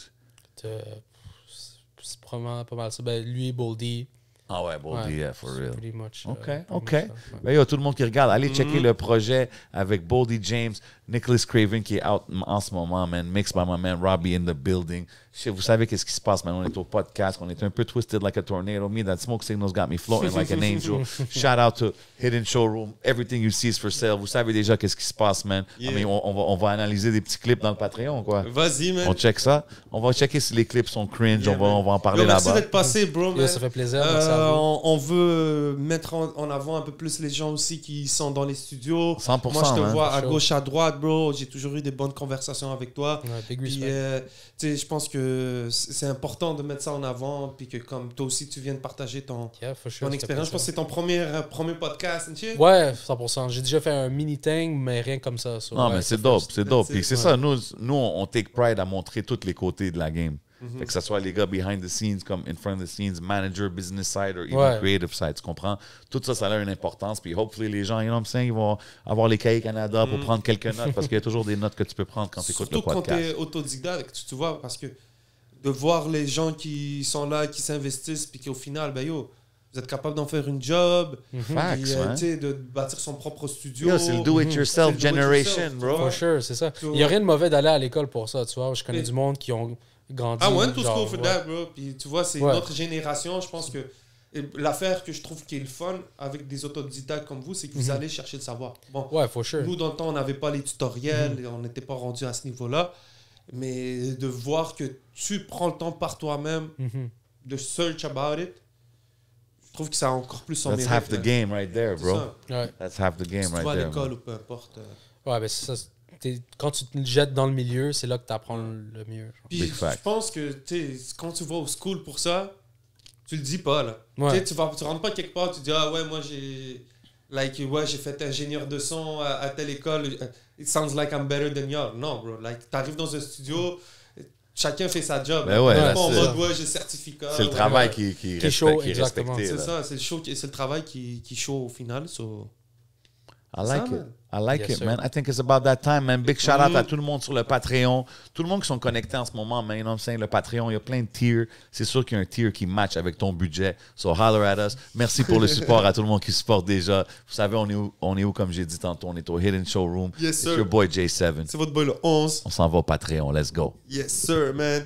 c'est probablement pas mal ça. Ben, lui, Boldy, ah ouais, Boldy yeah for real. Pretty much, euh, OK, OK. Ben, yo, tout le monde qui regarde, allez checker mm. le projet avec Boldy James, Nicholas Craven qui est out en ce moment, man. Mixed by my man Robbie in the building. Vous savez qu'est-ce qui se passe, man. On est au podcast, on est un peu twisted like a tornado. Me, that smoke signal's got me floating like an angel. Shout out to Hidden Showroom. Everything you see is for sale. Vous savez déjà qu'est-ce qui se passe, man. on, va, analyser des petits clips dans le Patreon, quoi. Vas-y, man. On check ça. On va checker si les clips sont cringe. on, va, on, va, en parler là-bas. Merci d'être passé, bro. ça fait plaisir. Euh, euh, on, veut mettre en, avant un peu plus les gens aussi qui sont dans les studios. 100%, Moi, je te hein. vois à gauche, à droite, bro. J'ai toujours eu des bonnes conversations avec toi. Euh, je pense que c'est important de mettre ça en avant. Puis que comme toi aussi, tu viens de partager ton, ton expérience. Je pense que c'est ton premier, euh, premier podcast. Hein, ouais, 100%. J'ai déjà fait un mini thing, mais rien comme ça. non, mais c'est dope, c'est dope. Et c'est ça, nous, nous, on take pride à montrer tous les côtés de la game. Mhm. Fait que ça soit les gars behind the scenes, comme in front of the scenes, manager, business side, ou even creative side, tu comprends? Tout ça, ça a une importance. Puis hopefully, les gens, you know ils vont avoir les cahiers Canada pour mhm. prendre quelques notes, parce qu'il y a toujours des notes que tu peux prendre quand tu écoutes le podcast. quand t'es autodidacte, tu, vois, parce que de voir les gens qui sont là, qui s'investissent, puis qu'au final, ben yo, vous êtes capable d'en faire une job, mhm. euh, de bâtir son propre studio. c'est le do-it-yourself generation, bro. For sure, c'est ça. Il n'y a rien de mauvais d'aller à l'école pour ça, tu vois. Je connais du monde qui ont ah I tout to school for that, bro. Puis tu vois, c'est notre génération, je pense que. L'affaire que je trouve qui est le fun avec des autodidactes comme vous, c'est que vous mhm. allez chercher le savoir. Bon, ouais, for sure. Nous, dans le temps, on n'avait pas les tutoriels, mhm. et on n'était pas rendu à ce niveau-là. Mais de voir que tu prends le temps par toi-même mhm. de search about it, je trouve que ça a encore plus son mérite. That's half the game right there, bro. That's half the game right there. à l'école ou peu importe. Euh, ouais, mais ben, ça quand tu te jettes dans le milieu, c'est là que tu apprends le mieux. je pense que quand tu vas au school pour ça, tu le dis pas. Là. Tu, vas, tu rentres pas quelque part, tu dis Ah ouais, moi j'ai like, ouais, fait ingénieur de son à, telle école. It sounds like I'm better than you. Non, bro. Like, arrives dans un studio, chacun fait sa job. Mais ben ouais, j'ai certificat. C'est le travail qui, qui, qui, est respecté. C'est ça, c'est le, le travail qui, qui chaud au final. So. I like it. I like it, man. I think it's about that time, man. Big shout out à tout le monde sur le Patreon. Tout le monde qui sont connectés en ce moment, man. You know what I'm saying? Le Patreon, il y a plein de tiers. C'est sûr qu'il y a un tier qui match avec ton budget. So holler at us. Merci pour le support à tout le monde qui supporte déjà. Vous savez, on est où, on est où comme j'ai dit tantôt? On est au Hidden Showroom. Yes, It's your boy J7. C'est votre boy le 11. On s'en va au Patreon. Let's go. Yes, sir, man.